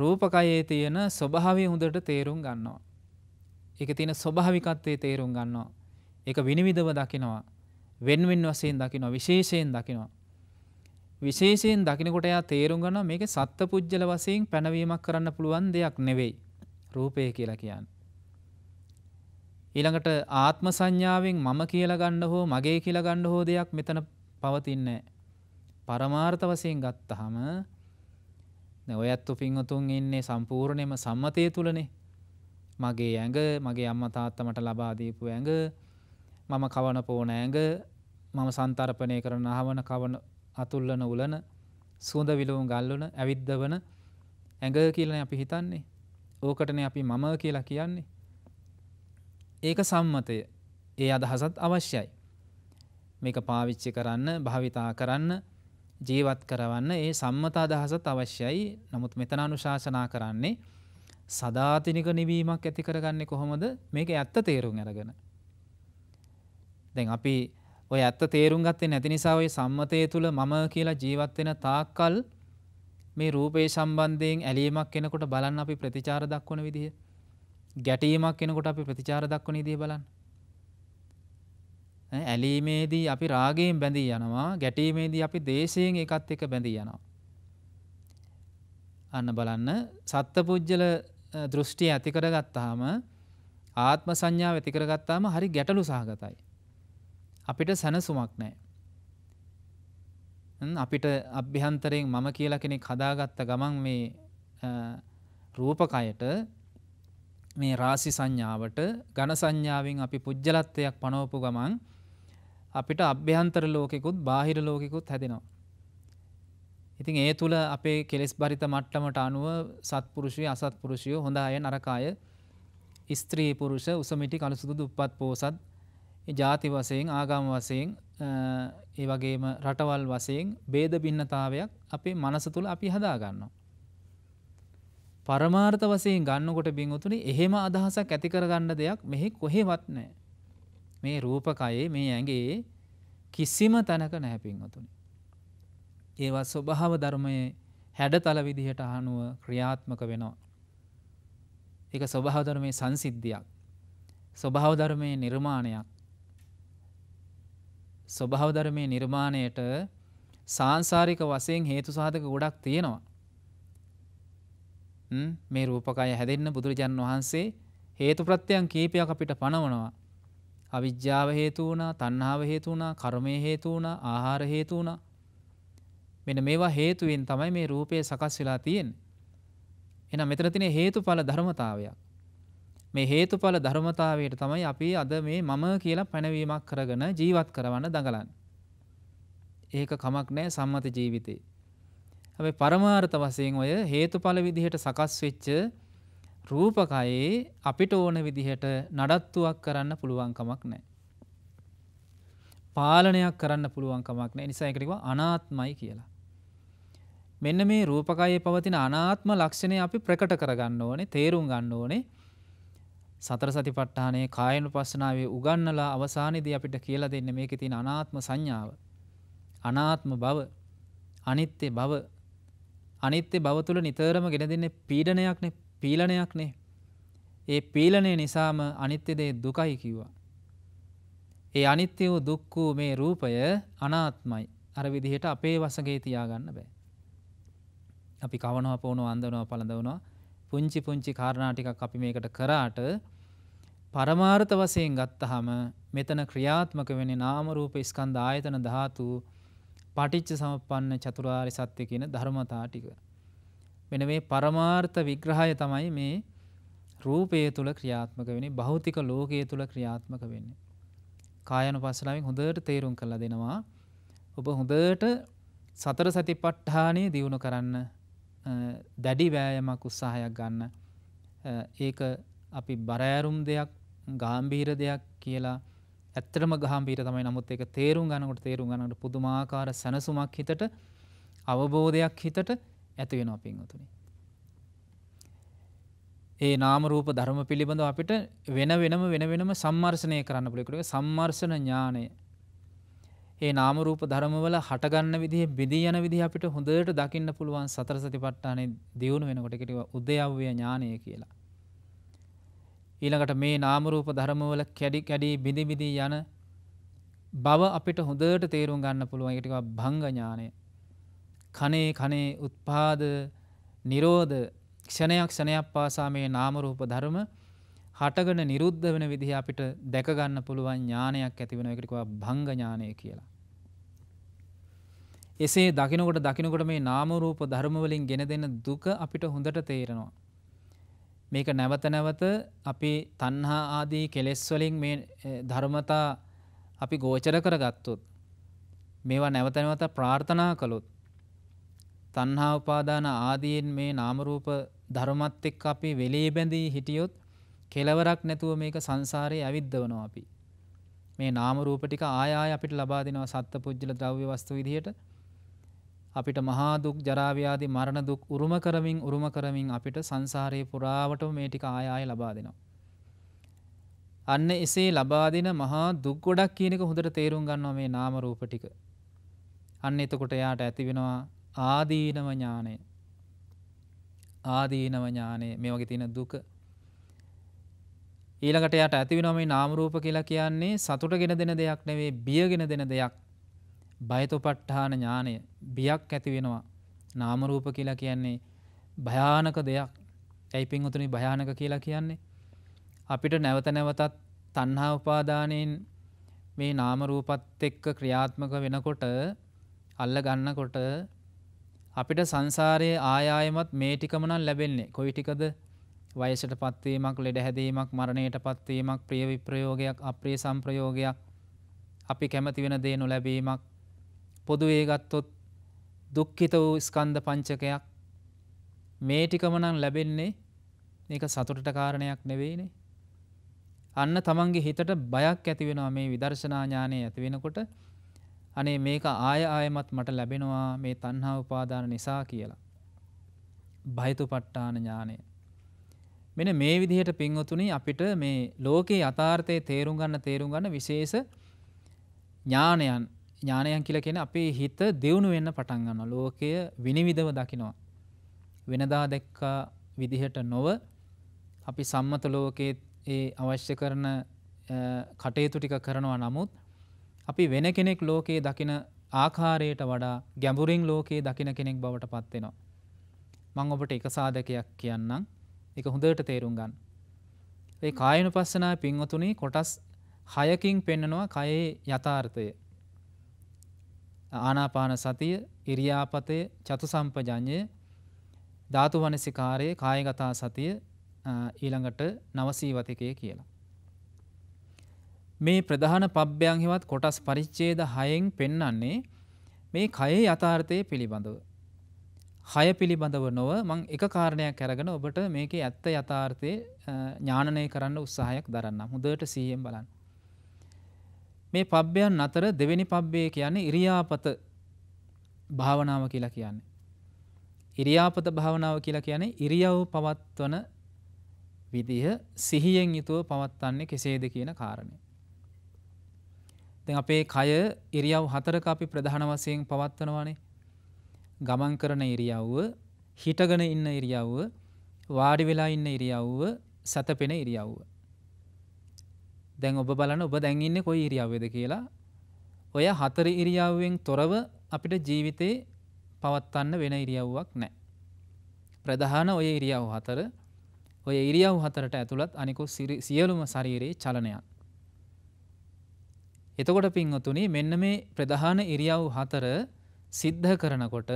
රූපකයේ තියෙන ස්වභාවය හොඳට තේරුම් ගන්නවා. එක තියෙන ස්වභාවිකත්වය තේරුම් ගන්නවා. එක විනිවිධව දකිනවා. වෙන්වෙන් වසයෙන් දකිනවා විශේෂයෙන් දකිනවා. විශේෂයෙන් දකිනකොට එයා තේරුම් ගන්නවා මේක සත්ත පුද්ගල වසයෙන් පැනවීමක් කරන්න පුළුවන් දෙයක් නෙවෙයි. රූපය කියලා කියන්න. ඊළඟට ආත්ම සංඥාවෙන් මම කියලා ගන්න හෝ මගේ කියලා ගන්න හෝ දෙයක් මෙතන පවතින්නේ පරමාර්ථ වශයෙන් ගත්තහම දැන් ඔයත් පිංවතුන් ඉන්නේ සම්පූර්ණයෙන්ම සම්මතය තුලනේ මගේ ඇඟ මගේ අම්ම තාත්තමට ලබාදීපු ඇඟ මම කවන පෝන ඇඟ මම සන්තර්පනය කරන අහවන කවන අතුල්ලන උලන සුවඳ විලවුන් ගල්ලන ඇවිද්ධවන ඇඟ කියලන අපි හිතන්නේ ඕකටන අපි මම කියලා කියන්නේ ඒක සම්මතය ඒ අදහසත් අවශ්‍යයි මේක පාවිච්චි කරන්න භාවිතා කරන්න ජීවත් කරවන්න ඒ සම්මත අදහසත් අවශ්‍යයි නමුත් මෙතන අනුශාසනා කරන්නේ සදාතිනික නිවීමක් ඇති කරගන්නේ කොහොමද මේක ඇත්ත තේරුම් අරගෙන. දැන් අපි ඔය ඇත්ත තේරුම් ගත්තේ නැති නිසා ඔය සම්මතය තුළ මම කියලා ජීවත් වෙන තාක්කල් මේ රූපේ සම්බන්ධයෙන් ඇලීමක් කෙනකොට බලන්න අපි ප්‍රතිචාර දක්වන විදිහ. ගැටීමක් කෙනකොට අපි ප්‍රතිචාර දක්වන විදිහ බලන්න. ඇලීමේදී අපි රාගයෙන් බැඳී යනවා ගැටීමේදී අපි දේශයෙන් එකත් එක බැඳී යනවා. අන්න බලන්න සත්පුද්ගල දෘෂ්ටි ඇතිකර ගත්තාම ආත්ම සංඥාව ඇතිකර ගත්තාම හරි ගැටලු සහගතයි. අපිට සැනසුමක් නෑ. අපිට අභ්‍යන්තරයෙන් මම කියලා කෙනෙක් හදාගත්ත ගමන් මේ රූපකයට මේ රාසි සංඥාවට ගණ සංඥාවෙන් අපි පුද්ජලත්වයක් පනෝපු ගමන් අපිට අභ්‍යන්තර ලෝකෙකුත් බාහිර ලෝකෙකුත් හැදෙනවා. ඉතින් ඒ තුළ අපේ කෙලෙස් බරිත මට්ටමට අනුව සත්පුරුෂය අසත්පුරුෂය හොඳ අය නරකාය ස්ත්‍රී පුරුෂ උසමිටි කළුසුදු දුප්පත් පෝසත් ජාති වසයෙන් ආගම් වසයෙන් ඒ වගේම රටවල් වසයෙන් බේද බින්නතාවයක් අපේ මනස තුළ අපි හදාගන්නවා. පරමාර්ථ වසයෙන් ගන්නකොට බිංවතුනි එහෙම අදහසක් ඇතිකරගන්න දෙයක් මෙහි කොහෙවත් නෑ. මේ රූපකයේ මේ ඇගේ කිසිම තැනක නැහැපින්වතුනි. ඒවා ස්වභාව ධර්මයේ හැඩතල විදිහට අහනුව ක්‍රියාත්මක වෙනවා. ඒක ස්වභාව ධර්මයේ සංසිද්ධියක්. ස්වභාව ධර්මයේ නිර්මාණයක්. ස්වභාව ධර්මයේ නිර්මාණයට සාංශාරික වශයෙන් හේතු සාධක ගොඩක් තියෙනවා. මේ රූපකය හැදෙන්න බුදුරජාණන් වහන්සේ හේතු ප්‍රත්‍යයන් කීපයක් අපිට පනවනවා. අවිද්‍යාව හේතු වුණා, තණ්හාව හේතු වුණා, කර්මය හේතු වුණා, ආහාර හේතු වුණා, මෙන මේවා හේතුවෙන් තමයි මේ රූපය සකස් වෙලා තියෙන්නේ. එහෙනම් මෙතන තියෙන හේතුඵල ධර්මතාවයක්. මේ හේතුඵල ධර්මතාවයට තමයි අපි අද මේ මම කියලා පැනවීමක් කරගෙන ජීවත් කරවන්න දඟලන්නේ. ඒක කමක් නැහැ සම්මත ජීවිතේ. හැබැයි පරමාර්ථ වශයෙන් ඔය හේතුඵල විදිහට සකස් වෙච්ච රූපකයේ අපිට ඕන විදිහට නඩත්තුවක් කරන්න පුළුවන් කමක් නැහැ. පාලනයක් කරන්න පුළුවන් කමක් නැහැ. ඒ නිසා ඒකට කිව්වා අනාත්මයි කියලා. මෙන්න මේ රූපකයේ පවතින අනාත්ම ලක්ෂණය අපි ප්‍රකට කරගන්න ඕනේ තේරුම් ගන්න ඕනේ සතර සතිපට්ඨානයේ කායනු පස්සනාවේ උගන්නලා අවසානයේදී අපිට කියලා දෙන්න මේකේ තියෙන අනාත්ම සංඥාව අනාත්ම බව අනිත්‍ය බව අනිත්‍ය බව තුළ නිතරම ගෙන දෙන්නේ පීඩනයක්නේ පීලනයක්නේ ඒ පීලනය නිසාම අනිත්‍ය දේ දුකයි කිව්වා ඒ අනිත්‍ය වූ දුක් වූ මේ රූපය අනාත්මයි අර විදිහට අපේ වසඟේ තියාගන්න බෑ අපි කවනවා පොවනවා අඳනවා පළඳවනවා පුංචි පුංචි කාරණා ටිකක් අපි මේකට කරාට පරමාර්ථ වශයෙන් ගත්තහම මෙතන ක්‍රියාත්මක වෙන්නේ නාම රූප ස්කන්ධ ආයතන ධාතු පටිච්ච සමුප්පන්න චතුරාර්ය සත්‍ය කියන ධර්මතා ටික. මෙන්න මේ පරමාර්ථ විග්‍රහය තමයි මේ රූපය තුල ක්‍රියාත්මක වෙන්නේ භෞතික ලෝකය තුල ක්‍රියාත්මක වෙන්නේ. කායනුපස්සනාවෙන් හොඳට තේරුම් කරලා දෙනවා. ඔබ හොඳට සතර සතිපට්ඨානෙ දියුණු කරන්න දැඩි වෑයමක් උත්සාහයක් ගන්න ඒක අපි බරෑරුම් දෙයක් ගාම්බීර දෙයක් කියලා ඇත්තරම ගාම්බීර තමයි නමුත් ඒක තේරුම් ගන්නකොට තේරුම් ගන්නට පුදුමාකාර සැනසුමක් හිතට අවබෝධයක් හිතට ඇතිවෙනවා පින්වතුනි. ඒ නාමරූප ධර්ම පිළිබඳව අපිට වෙන වෙනම වෙන වෙනම සම්මර්සනය කරන්න පුළිකට සම්මර්සන ඥානය ඒ නාමරූප ධර්මවල හටගන්න විදිහ බිදී යන විදි අපිට හොඳට දකින්න පුළුවන් සතර සතිපට්ටානේ දියුණු වෙනකොටකටව උදයව්‍ය ඥානය කියලා. ඊළඟට මේ නාමරූප ධර්මවල කැඩි කැඩී බිඳිබිදී යන බව අපිට හොඳට තේරුම් ගන්න පුළුවන් එකටක භංගඥානය. කනේ කනේ උත්පාද නිරෝධ ක්ෂණයක් ක්ෂණයක් පාසා මේ නාමරූප ධර්ම හටගන නිරුද්ධ වෙන විදිහ අපිට දැකගන්න පුළුවන් ඥානයක් ඇතිවෙන එකටකවා භංගඥානය කියලා. එසේ දකිනකොට දකිනකොට මේ නාමරූප ධර්මවලින් ගෙන දෙන දුක අපිට හොඳට තේරෙනවා. මේක නැවත නැවත අපි තන්හා ආදී කෙලෙස්වලින් මේ ධර්මතා අපි ගෝචර කර ගත්තොත්. මේවා නැවත නැවත ප්‍රාර්ථනා කළොත්. තන්හා උපාදාන ආදීන් මේ නාමරූප ධර්මත් එක්ක අපි වෙලේ බැඳී හිටියොත් කෙලවරක් නැතුව මේක සංසාරයේ ඇවිද්දවනවා අපි. මේ නාමරූප ටික ආය ආය අපිට ලබා දෙනවා සත්පුජ්‍යල ද්‍රව්‍ය වස්තු විදිහට අපිට මහා දුක් ජරා ව්‍යාධි මරණ දුක් උරුම කරමින් උරුම කරමින් අපිට සංසාරේ පුරාවටම මේ ටික ආය ආය ලබා දෙනවා. අන්න එසේ ලබා දෙන මහා දුක් ගොඩක් කියන එක හොඳට තේරුම් ගන්නවා මේ නාම රූප ටික. අන්න එතකොට එයාට ඇති වෙනවා ආදීනව ඥානය. ආදීනව ඥානය මේ වගේ තියෙන දුක. ඊළඟට එයාට ඇති වෙනවා මේ නාම රූප කියලා කියන්නේ සතුට ගෙන දෙන දෙයක් නෙවෙයි බියගෙන දෙන දෙයක්. බයතොපට්ඨාන ඥානය බියක් ඇති වෙනවා නාමරූප කියලා කියන්නේ භයානක දෙයක් ඇයි පින්වතුනි භයානක කියලා කියන්නේ අපිට නැවත නැවතත් තණ්හා උපාදානයෙන් මේ නාම රූපත් එක්ක ක්‍රියාත්මක වෙනකොට අල්ල ගන්නකොට අපිට සංසාරයේ ආය ආයමත් මේ ටිකම නම් ලැබෙන්නේ කොයි ටිකද වයසටපත් වීමක් ලෙඩ හැදීමක් මරණයටපත් වීමක් ප්‍රිය විප්‍රයෝගයක් අප්‍රිය සම්ප්‍රයෝගයක් අපි කැමති වෙන දේ නොලැබීමක් පොදුවේ ගත්තොත් දුක්ඛිත වූ ස්කන්ධ පංචකයක් මේ ටිකම නම් ලැබෙන්නේ මේක සතුටට කාරණයක් නෙවෙයිනේ. අන්න තමන්ගේ හිතට බයක් ඇති වෙනවා මේ විදර්ශනා ඥානය ඇති වෙනකොට අනේ මේක ආය ආයමත් මට ලැබෙනවා මේ තණ්හා උපාදාන නිසා කියලා. බයතුපට්ඨාන ඥානය. මෙන්න මේ විදිහට පින්වතුනි අපිට මේ ලෝකේ යථාර්ථයේ තේරුම් ගන්න තේරුම් ගන්න විශේෂ ඥානයන් ඥානයන් කියලා කියන්නේ අපේ හිත දියුණු වෙන්න පටන් ගන්නවා. ලෝකය විනිවිදව දකිනවා. වෙනදා දැක්කා විදිහට නොව අපි සම්මත ලෝකයේ ඒ අවශ්‍ය කරන කටයුතු ටික කරනවා නමුත් අපි වෙන කෙනෙක් ලෝකයේ දකින ආකාරයට වඩා ගැඹුරින් ලෝකයේ දකින කෙනෙක් බවට පත් වෙනවා. මම ඔබට එක සාධකයක් කියන්නම්. ඒක හොඳට තේරුම් ගන්න. ඒ කායනුපස්සනාවේ පින්වතුනි කොටස් 6කින් පෙන්නනවා කයේ යථාර්ථය. ආනාපාන සතිය, ඉරියාපතය, චතු සම්පජඤ්ඤය, ධාතු වනසිකාරයේ කායගතා සතිය ඊළඟට නවසීවතිකය කියලා. මේ ප්‍රධාන පබ්බයන් හෙවත් කොටස් පරිච්ඡේද 6න් පෙන්වන්නේ මේ කයේ යථාර්ථය පිළිබඳව. හය පිළිබඳව නොව මං එක කාරණයක් අරගෙන ඔබට මේකේ ඇත්ත යථාර්ථය ඥානනය කරන්න උත්සාහයක් දරන්න. හොඳට සිහියෙන් බලන්න. මේ පබ්බයන් අතර දෙවෙනි පබ්බේ කියන්නේ ඉරියාපත භාවනාව කියලා කියන්නේ. ඉරියාපත භාවනාව කියලා කියන්නේ ඉරියව් පවත්වන විදිහ සිහියෙන් යුතුව පවත්වන්නේ කෙසේද කියන කාරණය. දැන් අපේ කය ඉරියව් හතරක අපි ප්‍රධාන වශයෙන් පවත්වනවානේ. ගමන් කරන ඉරියව්ව, හිටගෙන ඉන්න ඉරියව්ව, වාඩි වෙලා ඉන්න ඉරියව්ව, සතපෙන ඉරියව්ව. දැන් ඔබ බලන ඔබ දැන් ඉන්නේ කොයි ඉරියව්වේද කියලා ඔය හතර ඉරියව්වෙන් තොරව අපිට ජීවිතේ පවත්වන්න වෙන ඉරියව්වක් නැහැ. ප්‍රධාන ඔය ඉරියව් හතර ඔය ඉරියව් හතරට ඇතුළත් අනිකුත් සියලුම ශරීරයේ චලනයන්. එතකොට පින්වතුනි මෙන්න මේ ප්‍රධාන ඉරියව් හතර සිද්ධ කරනකොට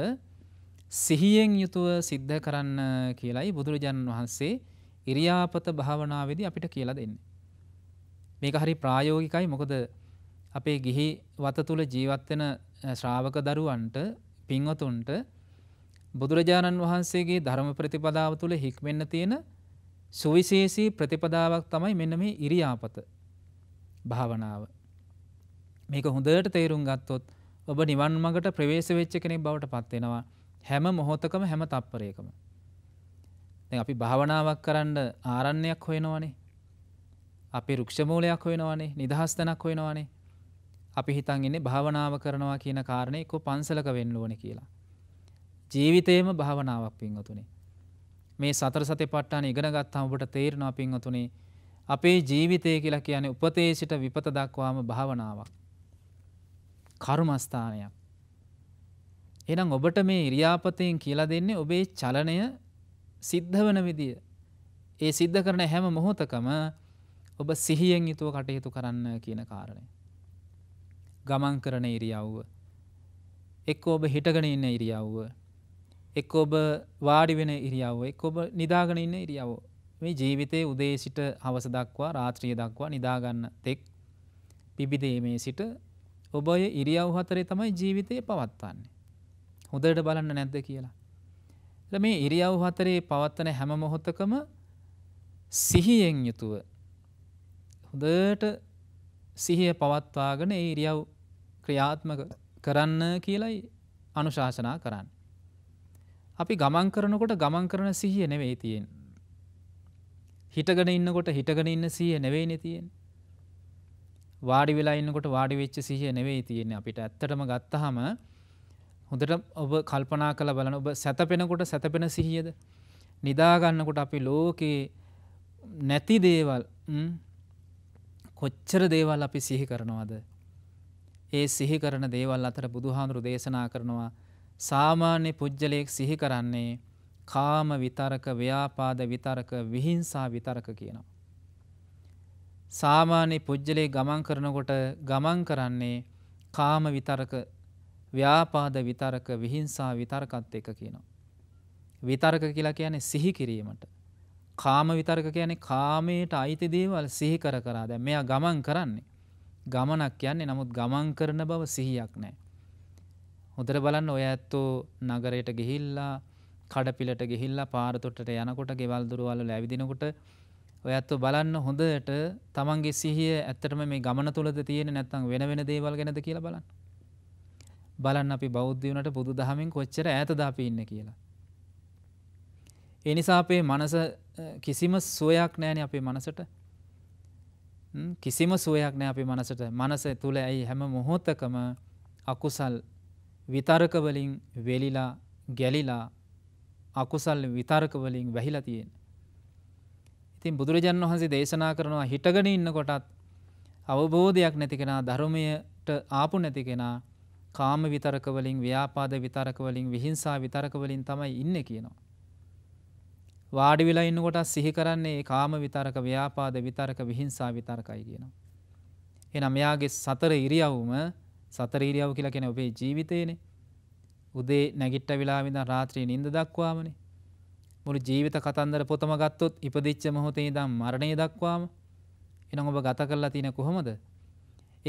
සිහියෙන් යුතුව සිද්ධ කරන්න කියලයි බුදුරජාණන් වහන්සේ ඉරියාපත භාවනාවේදී අපිට කියලා දෙන්නේ. මේක හරි ප්‍රායෝගිකයි මොකද අපේ ගිහි වත තුළ ජීවත්වෙන ශ්‍රාවක දරුවන්ට පින්වතුන්ට බුදුරජාණන් වහන්සේගේ ධර්ම ප්‍රතිපදාව තුළ හික්වෙන්න තියෙන සුවිශේෂී ප්‍රතිපදාවක් තමයි මෙන්න මේ ඉරියාපත භාවනාව. මේක හොඳට තේරුම් ගත්තොත් ඔබ නිවන් මඟට ප්‍රවේශ වෙච්ච කෙනෙක් බවට පත්වෙනවා හැම මොහොතකම හැම තප්පරයකම. දැන් අපි භාවනාවක් කරන්න ආරණ්‍යයක් හොයනවනේ. අපේ රුක්ෂමූලයක් හොයනවානේ නිදහස්තනක් හොයනවානේ අපි හිතන් ඉන්නේ භාවනාව කරනවා කියන කාරණේ කො පන්සලක වෙන්න ඕනේ කියලා. ජීවිතේම භාවනාවක් පින්වතුනි. මේ සතර සතිපට්ඨාන ඉගෙන ගත්තාම ඔබට තේරෙනවා පින්වතුනි අපේ ජීවිතය කියලා කියන්නේ උපතේ සිට විපත දක්වාම භාවනාවක්. කර්මස්ථානයක්. එහෙනම් ඔබට මේ ඉරියාපතෙන් කියලා දෙන්නේ ඔබේ චලනය සිද්ධ වන විදිය. ඒ සිද්ධ කරන හැම මොහොතකම ඔබ සිහියෙන් යුතුව කටයුතු කරන්න කියන කාරණය. ගමන් කරන ඉරියව්ව. එක් ඔබ හිටගෙන ඉන්න ඉරියව්ව. එක් ඔබ වාඩි වෙන ඉරියව්ව එක් ඔබ නිදාගෙන ඉන්න ඉරියව්. මේ ජීවිතයේ උදේ සිට හවස දක්වා රාත්‍රිය දක්වා නිදාගන්න තෙක් පිබිදීමේ සිට ඔබය ඉරියව් හතරේ තමයි ජීවිතය පවත්වන්නේ. හොඳට බලන්න නැද්ද කියලා. මේ ඉරියව් හතරේ පවත්වන හැම මොහොතකම සිහියෙන් යුතුව හොදට සිහිය පවත්වාගෙන ඒ ඉරියව් ක්‍රියාත්මක කරන්න කියලයි අනුශාසනා කරන්න. අපි ගමන් කරනකොට ගමන් කරන සිහිය නෙවෙයි තියෙන්. හිටගෙන ඉන්නකොට හිටගෙන ඉන්න සිහිය නෙවෙයිනෙ තියෙන්. වාඩි වෙලා ඉන්නකොට වාඩි වෙච්ච සිහිය නෙවෙයි තියෙන්නේ අපිට ඇත්තටම ගත්තහම හොඳට ඔබ කල්පනා කළ බලන ඔබ සැතපෙනකොට සැතපෙන සිහියද නිදාගන්නකොට අපි ලෝකයේ නැති දේවල් කොච්චර දේවල් අපි සිහි කරනවද. ඒ සිහි කරන දේවල් අතර බුදුහාමුදුරු දේශනා කරනවා සාමාන්‍ය පුද්ගලයෙක් සිහි කරන්නේ කාම විතරක ව්‍යාපාද විතරක විහිංසා විතරක කියනවා. සාමාන්‍ය පුද්ගලයේ ගමන් කරනකොට ගමන් කරන්නේ කාම විතරක ව්‍යාපාද විතරක විහිංසා විතරකත් එක කියනවා. විතරක කියලා කියන්නේ සිහි කිරීමට. කාම විතර්ක කියන්නේ කාමයට අයිති දේවල් සිහි කර කරා දැ මෙයා ගමන් කරන්නේ. ගමනක් කියන්නේ නමුත් ගමන් කරන බව සිහියක් නෑ. හොදර බලන්න ඔය ඇත්තෝ නගරයට ගිහිල්ලා කඩපිලට ගිහිල්ලා පාරතොටට යනකොට ගෙවල් දුරවල්ල ලැවිදිනකොට ඔයත්තු බලන්න හොඳට තමන්ගේ සිහිය ඇත්තටම මේ ගමන තුළද තියෙන නැත්තං වෙන වෙන දේවල් ගැනද කියලා බලන්න. බලන්න අපි බෞද්ධ වනට බුදු දහමින් කොච්චර ඇතදාපි ඉන්න කියලා. එනිසා අපේ මනස කිසිම සුවයක් නෑන අපේ මනසට කිසිම සුවයක් නෑ අපි මනසට මනස තුළ ඇයි හැම මොහොතකම අකුසල් විතරකවලින් වෙලිලා ගැලිලා අකුසල් විතරකවලින් වැහිලා තියෙන්. ඉතින් බුදුරජාණන් වහන්සේ දේශනා කරනවා හිටගෙන ඉන්න කොටත් අවබෝධයක් නැතිකෙනා ධර්මයට ආපු නැතිකෙනා කාම විතරකවලින් ව්‍යාපාද විතරකවලින් විහිංසා විතරකවලින් තමයි ඉන්න කියනවා. වාඩි වෙලා ඉන්නකොට සිහි කරන්නේ කාම විතරක ව්‍යාපාද විතරක විහිංසා විතරකයි කියනවා. එහෙනම් මෙයාගේ සතර ඉරියව්වම සතර ඉරියව් කියලා කියන්නේ ඔබේ ජීවිතේනේ. උදේ නැගිට්ට වෙලාවෙ ඉඳන් රාත්‍රියේ නිින්ද දක්වාමනේ. මුළු ජීවිත කතන්දර පොතම ගත්තොත් ඉපදිච්ච මොහොතේ ඉඳන් මරණය දක්වාම එහෙනම් ඔබ ගත කරලා තියෙන කොහොමද?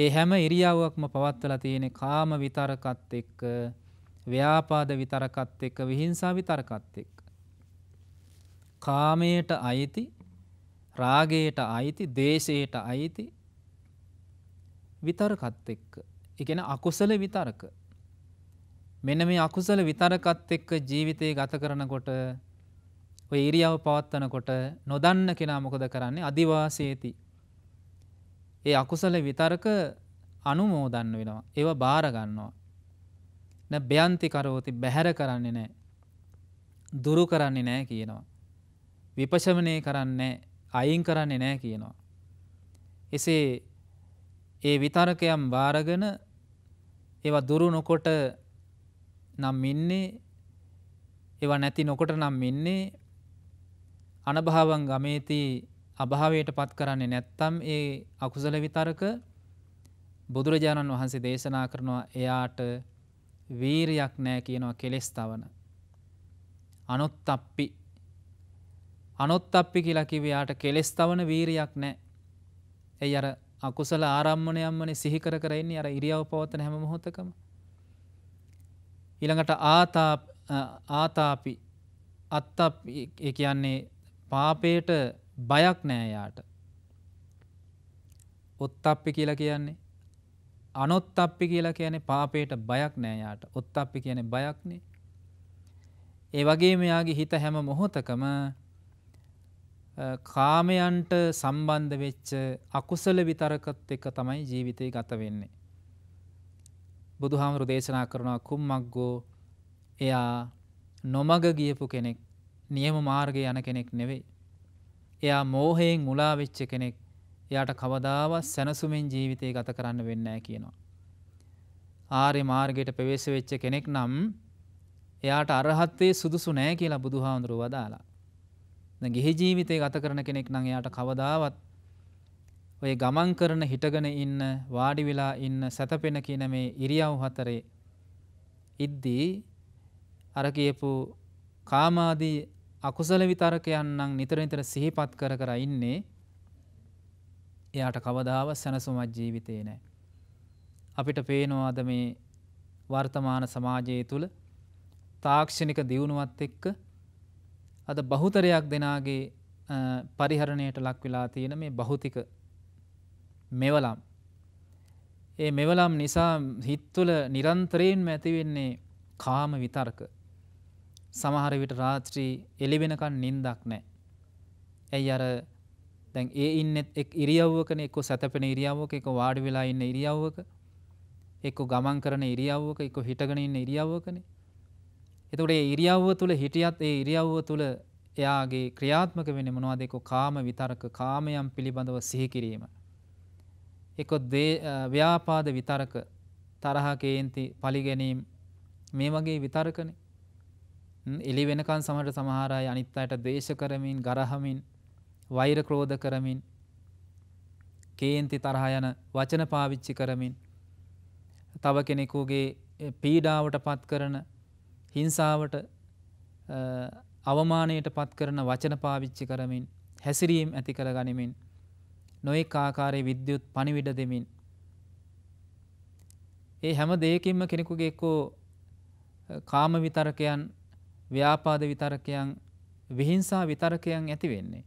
ඒ හැම ඉරියව්වක්ම පවත්වලා තියෙන කාම විතරකත් එක්ක ව්‍යාපාද විතරකත් එක්ක විහිංසා විතරකත් එක්ක කාමයට අයිති රාගයට අයිති දේශයට අයිති විතරකත් එක්ක එකන අකුසල විතරක මෙන මේ අකුසල විතරකත් එක්ක ජීවිතය ගත කරනකොට ඉරියව පවත්වනකොට නොදන්න කෙනා මොකද කරන්නේ අධිවාසේති ඒ අකුසල විතරක අනුමෝදන්න වෙනවා ඒව බාරගන්නවා න බ්‍යන්තිකරෝති බැහැර කරන්නේ නෑ දුරු කරන්නේ නෑ කියනවා විපශමනය කරන්නේ අයින් කරන්නේ නෑ කියනවා. එසේ ඒ විතරකයම් බාරගෙන ඒවා දුරු නොකොට නම් ඉන්නේ ඒවා නැති නොකොට නම් ඉන්නේ අනභාවන් ගමේති අභාවයට පත් කරන්නේ නැත්තම් ඒ අකුසල විතරක බුදුරජාණන් වහන්සේ දේශනා කරනවා එයාට වීරයක් නෑ කියනවා කෙලෙස් තවන. අනුත්තප්පි අනොත් අපි කියලකිවයාට කෙලෙස් තවන වීරයක් නෑ. ඇයි අර අකුසල ආරම්මණයම්මන සිහිකර කරන්නේ අර ඉරියාව පවතන හැම හොතකම. ඉළඟට ආතාපි අත්ත කියන්නේ පාපයට බයක් නෑයාට. ඔත්තප්පි කියලා කියන්නේ අනොත්තප්පි කියලා කියන්නේ පාපයට බයක් නෑයාට ඔත්තප්පි කියන බයක්නේ. ඒ වගේ මෙයාගේ හිත හැම මොහොතකම කාමයන්ට සම්බන්ධ වෙච්ච අකුසල විතරකත් එක තමයි ජීවිතය ගත වෙන්නේ. බුදු හාමුරු දේශනා කරනවා කුම්මක්ගෝ එයා නොමග ගියපු කෙනෙක් නියම මාර්ගය යන කෙනෙක් නෙවෙයි. එයා මෝහයෙන් මුලාවෙච්ච කෙනෙක් එයාට කවදාව සැනසුමෙන් ජීවිතය ගත කරන්න වෙන්නෑ කියනවා. ආරය මාර්ගයට පෙවේශ වෙච්ච කෙනෙක් නම් එයාට අරහත්තේ සුදුසු නෑ කියලා බුදු හාමුදුරුව වදාලා. ගෙහි ජීවිතය ගත කරන කෙනෙක් නං එයාට කවදාවත් ඔය ගමන් කරන හිටගෙන ඉන්න වාඩි වෙලා ඉන්න සැතපෙන කියන මේ ඉරියව් හතරේ ඉද්දී අර කියපු කාමාදී අකුසල විතරකයන් නම් නිතර නිතර සිහිපත් කර කර ඉන්නේ එයාට කවදාව සැනසුමත් ජීවිතේ නෑ අපිට පේනවාද මේ වර්තමාන සමාජයේ තුල තාක්ෂණික දියුණුවත් එක්ක අද බහුතරයක් දෙනාගේ පරිහරණයට ලක් වෙලා තියෙන මේ භෞතික මෙවලම්. ඒ මෙවලම් නිසා හිත්තුල නිරන්තරයෙන්ම ඇතිවෙන්නේ කාම විතර්ක. සමහර විට රාත්‍රී එළිවෙනකන් නින්දක් නෑ. ඇයි අර දැන් ඒ ඉන්නෙත් එක් ඉරියව්වකන එක්ක සැතපෙන ඉරියව්වක එක වාඩි වෙලා ඉන්න ඉරියව්වක එක්ක ගමන් කරන ඉරියව්වක එක්ක හිටගෙන ඉන්න ඉරියව්වකනේ එතකොට ඒ ඉරියව්ව තුළ හිටියත් ඒ ඉරියව්ව තුළ එයාගේ ක්‍රියාත්මක වෙන්නේ මොනවද එක්ක කාම විතරක කාමයන් පිළිබඳව සිහි කිරීම. එක්ක ව්‍යාපාද විතරක තරහ කේන්ති පරිගැනීම් මේ වගේ විතරකනේ. එළි වෙනකන් සමහර සමහර අය අනිත් අයට ද්වේෂ කරමින්, ගරහමින්, වෛර ක්‍රෝධ කරමින්, කේන්ති තරහ යන වචන පාවිච්චි කරමින් තව කෙනෙකුගේ පීඩාවට පත් කරන හිංසාවට අවමානයට පත් කරන වචන පාවිච්චි කරමින් හැසිරීම් ඇති කර ගනිමින් නොයෙක් ආකාරයේ විද්‍යුත් පණිවිඩ දෙමින් ඒ හැම දෙයකින්ම කෙනෙකුගේ එක්කෝ කාම විතරකයන් ව්‍යාපාද විතරකයන් විහිංසා විතරකයන් ඇති වෙන්නේ.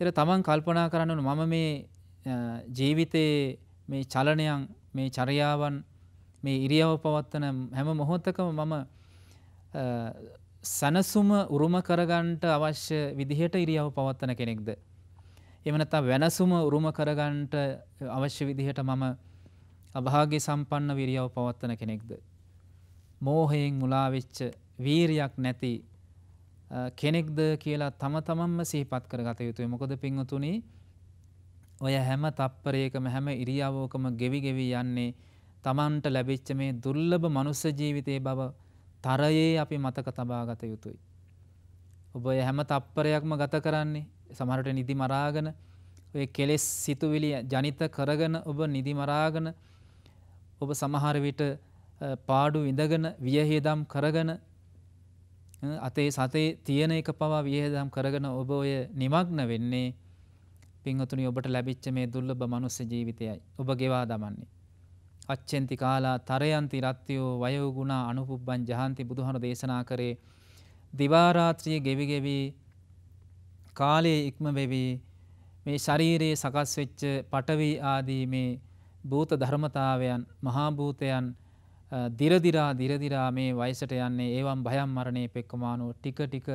එර තමන් කල්පනා කරන්නන මම මේ ජීවිතයේ මේ චලනයන් මේ චරයාවන් මේ ඉරියව පවත්වන හැම මොහොතකම මම සනසුම උරුම කරගන්ට අවශ්‍ය විදිහට ඉරියව පවත්වන කෙනෙක්ද. එමනතා වෙනසුම උරුම කරගන්ට අවශ්‍ය විදිහට මම අභාගේ සම්පන්න විරියව පවත්වන කෙනෙක්ද. මෝහයෙන් මුලාවෙච්ච වීරයක් නැති කෙනෙක්ද කියලා තම තමම්ම සිහිපත් කර ගත යුතුයි මොකොද පිංහතුනි ඔය හැම තප්පරයකම හැම ඉරියාවෝකම ගෙවි ගෙවී යන්නේ තමන්ට ලැබිච්ච මේ දුර්ලභ මනුස්ස ජීවිතය බව තරයේ අපි මතක තබාගත යුතුයි. ඔබ හැම තප්පරයක්ම ගත කරන්නේ සමහරට නිදි මරාගෙන ඔය කෙලෙස් සිතුවිලි ජනිත කරගෙන ඔබ නිදි මරාගෙන ඔබ සමහර විට පාඩු විඳගෙන වියහියදම් කරගෙන අතේ සතේ තියෙන එක පවා වියහියදම් කරගෙන ඔබ ඔය নিমগ্ন වෙන්නේ පින්වතුනි ඔබට ලැබිච්ච මේ දුර්ලභ මනුස්ස ජීවිතයයි ඔබ ගෙවා දමන්නේ අච්චෙන්ති කාලා තරයන්ති රත්තියෝ වයෝගුණා අනුපුබ්බන් ජහන්ති බුදුහාරු දේශනා කරේ දිවාරාත්‍රිය ගෙවි ගෙවි කාලයේ ඉක්ම වෙවි මේ ශරීරයේ සකස් වෙච්ච පටවි ආදී මේ භූත ධර්මතාවයන් මහා භූතයන් දිරදිරා දිරදිරා මේ වයසට යන්නේ ඒවම් භයම් මරණයේ පෙක්කමානෝ ටික ටික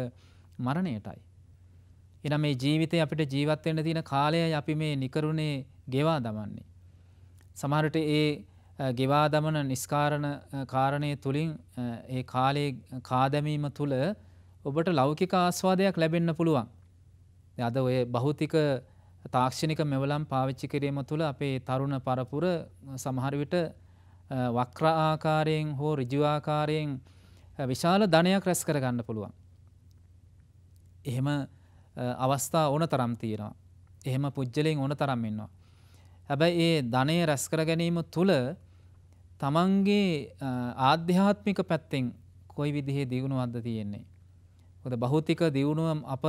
මරණයටයි. එනම් මේ ජීවිතේ අපිට ජීවත් වෙන්න තියෙන කාලයයි අපි මේ නිකරුණේ ගෙවා දමන්නේ. සමහරට ඒ ගෙවා දමන නිස්කාරණ කාරණය තුළින් ඒ කාලේ කාදැමීම තුළ ඔබට ලෞකික ආස්වාදයක් ලැබෙන්න පුළුවන්. අද ඔය බෞතික තාක්ෂණික මෙවලම් පාවිච්චි කිරීම තුළ අපේ තරුණ පරපුර සමහරවිට වක්‍ර ආකාරයෙන් හෝ රිජුආකාරයෙන් විශාල ධනයක් රැස් කරගන්න පුළුවන්. එහෙම අවස්ථා ඕන තරම් තියෙනවා. එහෙම පුද්ගලයෙන් ඕන තරම් ඉන්නවා. හැබැයි ඒ ධනය රැස්කර ගැනීම තුළ තමන්ගේ ආධ්‍යාත්මික පැත්තෙන් කොයි විදිහේ දියුණුවක්ද තියෙන්නේ. හොද බෞතික දියුණුවම් අප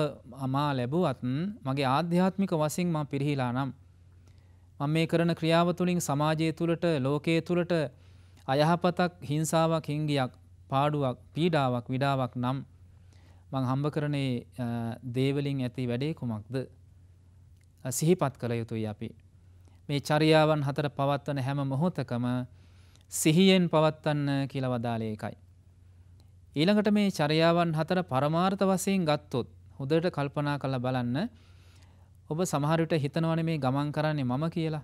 අමා ලැබුවත් මගේ ආධ්‍යාත්මික වසින් මා පිරිහිලා නම්. මං මේ කරන ක්‍රියාව තුළින් සමාජය තුළට ලෝකයේ තුළට අයහපතක් හිංසාවක් හිංගියක් පාඩුවක් පීඩාවක් විඩාවක් නම් මං හම්බ කරනේ දේවලින් ඇති වැඩේ කුමක්ද සිහිපත් කළ යුතුයි අපි. මේ චරියාවන් හතර පවත්වන හැම මොහොතකම සිහියෙන් පවත්වන්න කියලා වදාලේ එකයි. ඊළඟට මේ චර්යාවන් හතර පරමාර්ථ වශයෙන් ගත්තොත් හොඳට කල්පනා කරලා බලන්න ඔබ සමහරවිට හිතනවනේ මේ ගමන් කරන්නේ මම කියලා.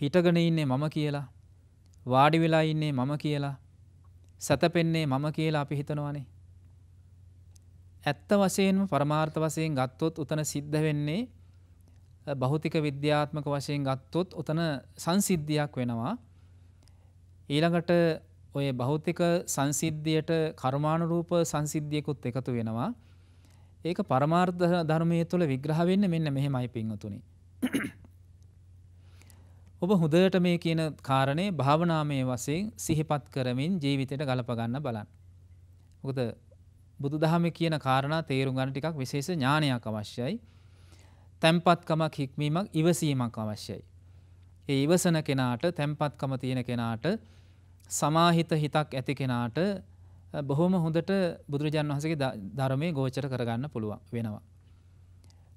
හිටගෙන ඉන්නේ මම කියලා. වාඩි වෙලා ඉන්නේ මම කියලා. සැතපෙන්නේ මම කියලා අපි හිතනවනේ. ඇත්ත වශයෙන්ම පරමාර්ථ වශයෙන් ගත්තොත් උතන සිද්ධ වෙන්නේ භෞතික විද්‍යාත්මක වශයෙන් ගත්තොත් උතන සංසිද්ධියක් වෙනවා. ඊළඟට ඔය භෞතික සංසිද්ධියට කර්මානුරූප සංසිද්ධියකුත් එකතු වෙනවා. ඒක පරමාර්ථ ධර්මයේ තුල විග්‍රහ වෙන්නේ මෙන්න මෙහෙමයි පින්වතුනි. ඔබ හොඳට මේ කියන කාරණේ භාවනාමය වශයෙන් සිහිපත් කරමින් ජීවිතයට ගලප ගන්න බලන්න. මොකද බුදුදහම කියන කාරණා තේරුම් ගන්න ටිකක් විශේෂ ඥානයක් අවශ්‍යයි. තැම්පත්කමක් හික්මීමක් ඉවසීමක් අවශ්‍යයි. ඒ ඉවසන කෙනාට තැම්පත්කම තියෙන කෙනාට සමාහිත හිතක් ඇති කෙනාට බොහොම හොඳට බුදුරජාන් වහසගේ ධර්මය ගෝචර කරගන්න පුළුවන් වෙනවා.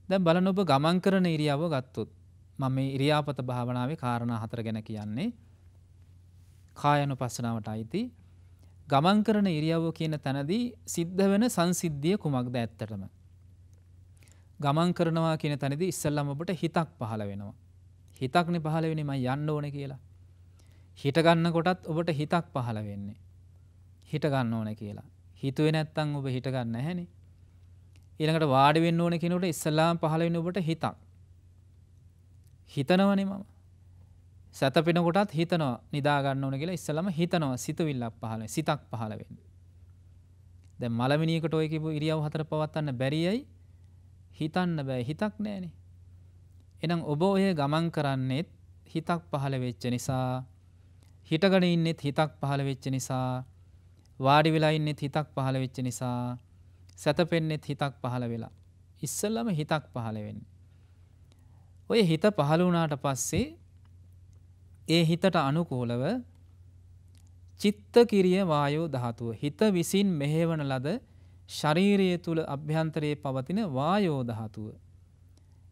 දැ බලන ඔබ ගමන් කරන ඉරියාව ගත්තුත් මම ඉරියාපත භාවනාවේ කාරණා හතර ගැන කියන්නේ කායනු පස්සනාවට අයිති ගමන් කරන ඉරියව්ව කියන තැනදී සිද්ධ වෙන සංසිද්ධිය කුමක්ද ඇත්තටම. ගමන් කරනවා කියන තැනදි ඉස්සල්ලම ඔබට හිතක් පහළ වෙනවා. හිතක්නි පහළ වෙන ම යන්න ඕන කියලා හිටගන්න කොටත් ඔබට හිතක් පහළ වෙන්නේ. හිටගන්න ඕන කියලා. හිතුවේ නැත්තං ඔබ හිටගන්න හැනි. ඊළඟට වාඩි වෙන්න ඕන කෙනෙකුට ඉස්සලාම පහළ වෙන ඔබට හිතක්. හිතනවනේ මම. සැතපෙන කොටත් හිතනවා නිදා ගන්න ඕන කියලා ඉස්සලාම හිතනවා සිතුවිල්ලක් පහළ සිතක් පහළ වෙන්නේ. දැන් මලමිනියකට ඔය කියපු ඉරියව් හතර පවත්වන්න බැරියයි හිතන්න බෑ හිතක් නෑනේ. එහෙනම් ඔබ ඔය ගමන් කරන්නේත් හිතක් පහළ වෙච්ච නිසා හිටගෙන ඉන්නෙත් හිතක් පහළ වෙච්ච නිසා වාඩි වෙලා ඉන්නෙත් හිතක් පහළ වෙච්ච නිසා සැතපෙන්නෙත් හිතක් පහළ වෙලා ඉස්සල්ලම හිතක් පහළ වෙන්නේ ඔය හිත පහළ වුණාට පස්සේ ඒ හිතට අනුකූලව චිත්ත කිරිය වායෝ ධාතුව හිත විසින් මෙහෙවන ලද ශරීරය තුල අභ්‍යන්තරයේ පවතින වායෝ ධාතුව.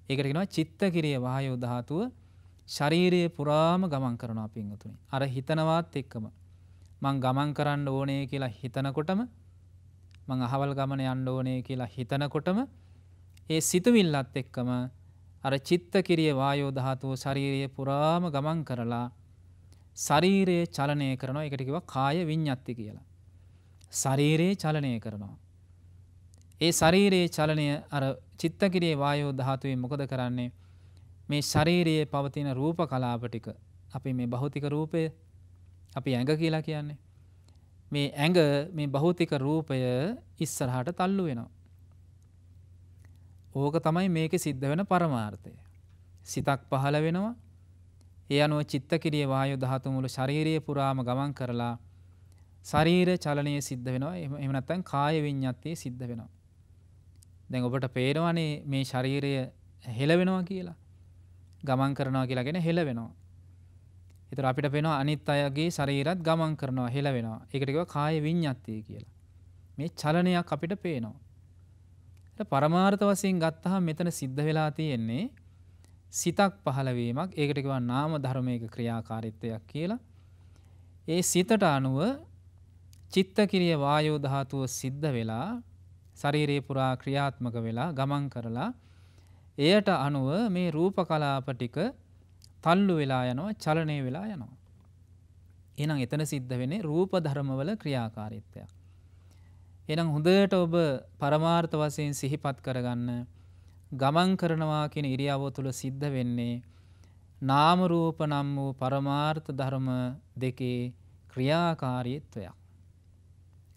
ඒකට කියනවා චිත්ත කිරිය වායෝ ධාතුව ශරීරයේ පුරාම ගමන් කරනවා පින්වතුනි. අර හිතනවත් එක්කම මං ගමන් කරන්න ඕනේ කියලා හිතනකොටම මං අහවල් ගමන යන්න ඕනේ කියලා හිතනකොටම ඒ සිතුවිල්ලත් එක්කම අර චිත්ත කිරිය වායෝ ධාතුව ශරීරයේ පුරාම ගමන් කරලා ශරීරයේ චලනය කරනවා ඒකට කිව්වා කාය විඤ්ඤාති කියලා. ශරීරයේ චලනය කරනවා. ඒ ශරීරයේ චලනය අර චිත්ත කිරියේ වායෝ ධාතුවේ මොකද කරන්නේ? මේ ශරීරයේ පවතින රූප කලාප ටික අපි මේ භෞතික රූපය අපි ඇඟ කියලා කියන්නේ. මේ ඇඟ මේ භෞතික රූපය ඉස්සරහට තල්ලු වෙනවා. ඕක තමයි මේක සිද්ධ වෙන පරමාර්ථය. සිතක් පහළ වෙනවා. ඒ අනුව චිත්තකිරිය වායු ධාතු මුළු ශරීරය පුරාම ගමන් කරලා ශරීර චලනය සිද්ධ වෙනවා. එහෙම නැත්නම් කාය විඤ්ඤාතිය සිද්ධ වෙනවා. දැන් ඔබට පේනවනේ මේ ශරීරය හෙලවෙනවා කියලා. ගමන් කරනවා කියලා කියන හෙල වෙනවා. ඒතර අපිට පේනවා අනිත් අයගේ ශරීරත් ගමන් කරනවා හෙල වෙනවා. ඒකට කියව කාය විඤ්ඤාතිය කියලා. මේ චලනයක් අපිට පේනවා. ඒතර පරමාර්ථ වශයෙන් ගත්තහම මෙතන සිද්ධ වෙලා තියෙන්නේ සිතක් පහළවීමක්. ඒකට කියව නාම ධර්මයක ක්‍රියාකාරීත්වයක් කියලා. ඒ සිතට අනුව චිත්ත කිරිය වායෝ ධාතුව සිද්ධ වෙලා ශරීරේ පුරා ක්‍රියාත්මක වෙලා ගමන් කරලා එයට අනුව මේ රූප කලාප ටික තල්ලු වෙලා යනවා චලනය වෙලා යනවා. එනම් එතන සිද්ධ වෙන රූප ධර්මවල ක්‍රියාකාරිත්වයක්. එනම් හොඳට ඔබ පරමාර්ථ වසයෙන් සිහිපත් කරගන්න ගමන් කරනවා කියෙන ඉරියාවෝ තුළ සිද්ධ වෙන්නේ නාමරූප නම් වූ පරමාර්ථ ධර්ම දෙකේ ක්‍රියාකාරීත්වයක්.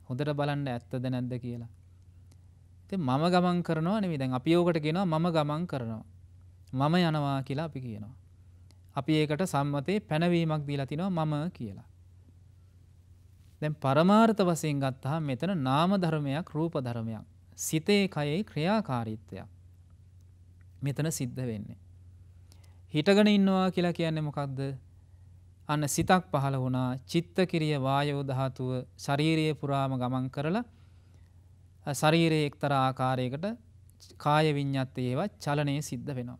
හොඳට බලන්න ඇත්තද නැද්ද කියලා. මම ගමන් කරනවා නෙවෙයි දැන් අපි ඕකට කියනවා මම ගමන් කරනවා මම යනවා කියලා අපි කියනවා අපි ඒකට සම්මතේ පැනවීමක් දීලා තිනවා මම කියලා දැන් පරමාර්ථ වශයෙන් ගත්තාම මෙතන නාම ධර්මයක් රූප ධර්මයක් සිතේ කයේ ක්‍රියාකාරීත්වයක් මෙතන සිද්ධ වෙන්නේ හිටගෙන ඉන්නවා කියලා කියන්නේ මොකක්ද අන්න සිතක් පහළ වුණා චිත්ත කිරිය වායෝ ධාතුව ශරීරය පුරාම ගමන් කරලා ශරීරයේ එක්තර ආකාරයකට කාය විඤ්ඤත් ඒවා චලනයේ සිද්ධ වෙනවා.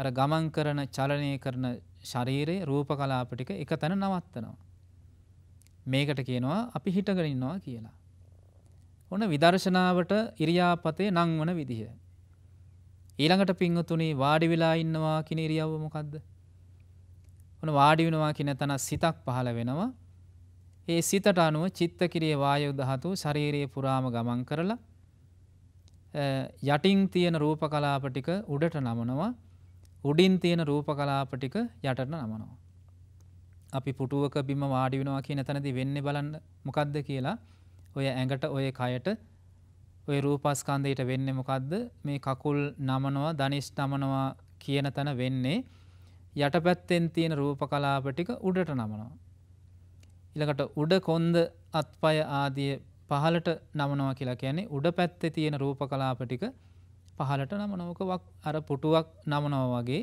අර ගමන් කරන චලනය කරන ශරීරයේ රූප කලාප ටික එක තැන නවත්තනවා. මේකට කියනවා අපි හිටගෙන ඉන්නවා කියලා. ඔන්න විදර්ශනාවට ඉරියාපතේ නංවන විදිහ. ඊළඟට පිංගුතුනි වාඩි වෙලා ඉන්නවා කියන ඉරියව්ව මොකද්ද? ඔන්න වාඩි වෙනවා කියන තැන සිතක් පහළ වෙනවා. ඒ සිතට අනුව චිත්ත කිරිය වායු දහතු ශරීරයේ පුරාම ගමන් කරලා යටින් තියෙන රූප කලාප ටික උඩට නමනවා උඩින් තියෙන රූප කලාප ටික යටට නමනවා. අපි පුටුවක බිම වාඩි වෙනවා කියන තැනදී වෙන්නේ බලන්න මොකද්ද කියලා ඔය ඇඟට ඔය කයට ඔය රූපස්කන්ධයට වෙන්නේ මොකද්ද මේ කකුල් නමනවා ධනිස් නමනවා කියන තැන වෙන්නේ යටපැත්තෙන් තියෙන රූප කලාප ටික උඩට නමනවා. ඉළකට උඩ කොන්ද අත්පය ආදිය පහලට නමනවා කියලා කියන්නේ උඩ පැත්තේ තියෙන රූප කලාප ටික පහලට නමනවක අර පුටුවක් නමනව වගේ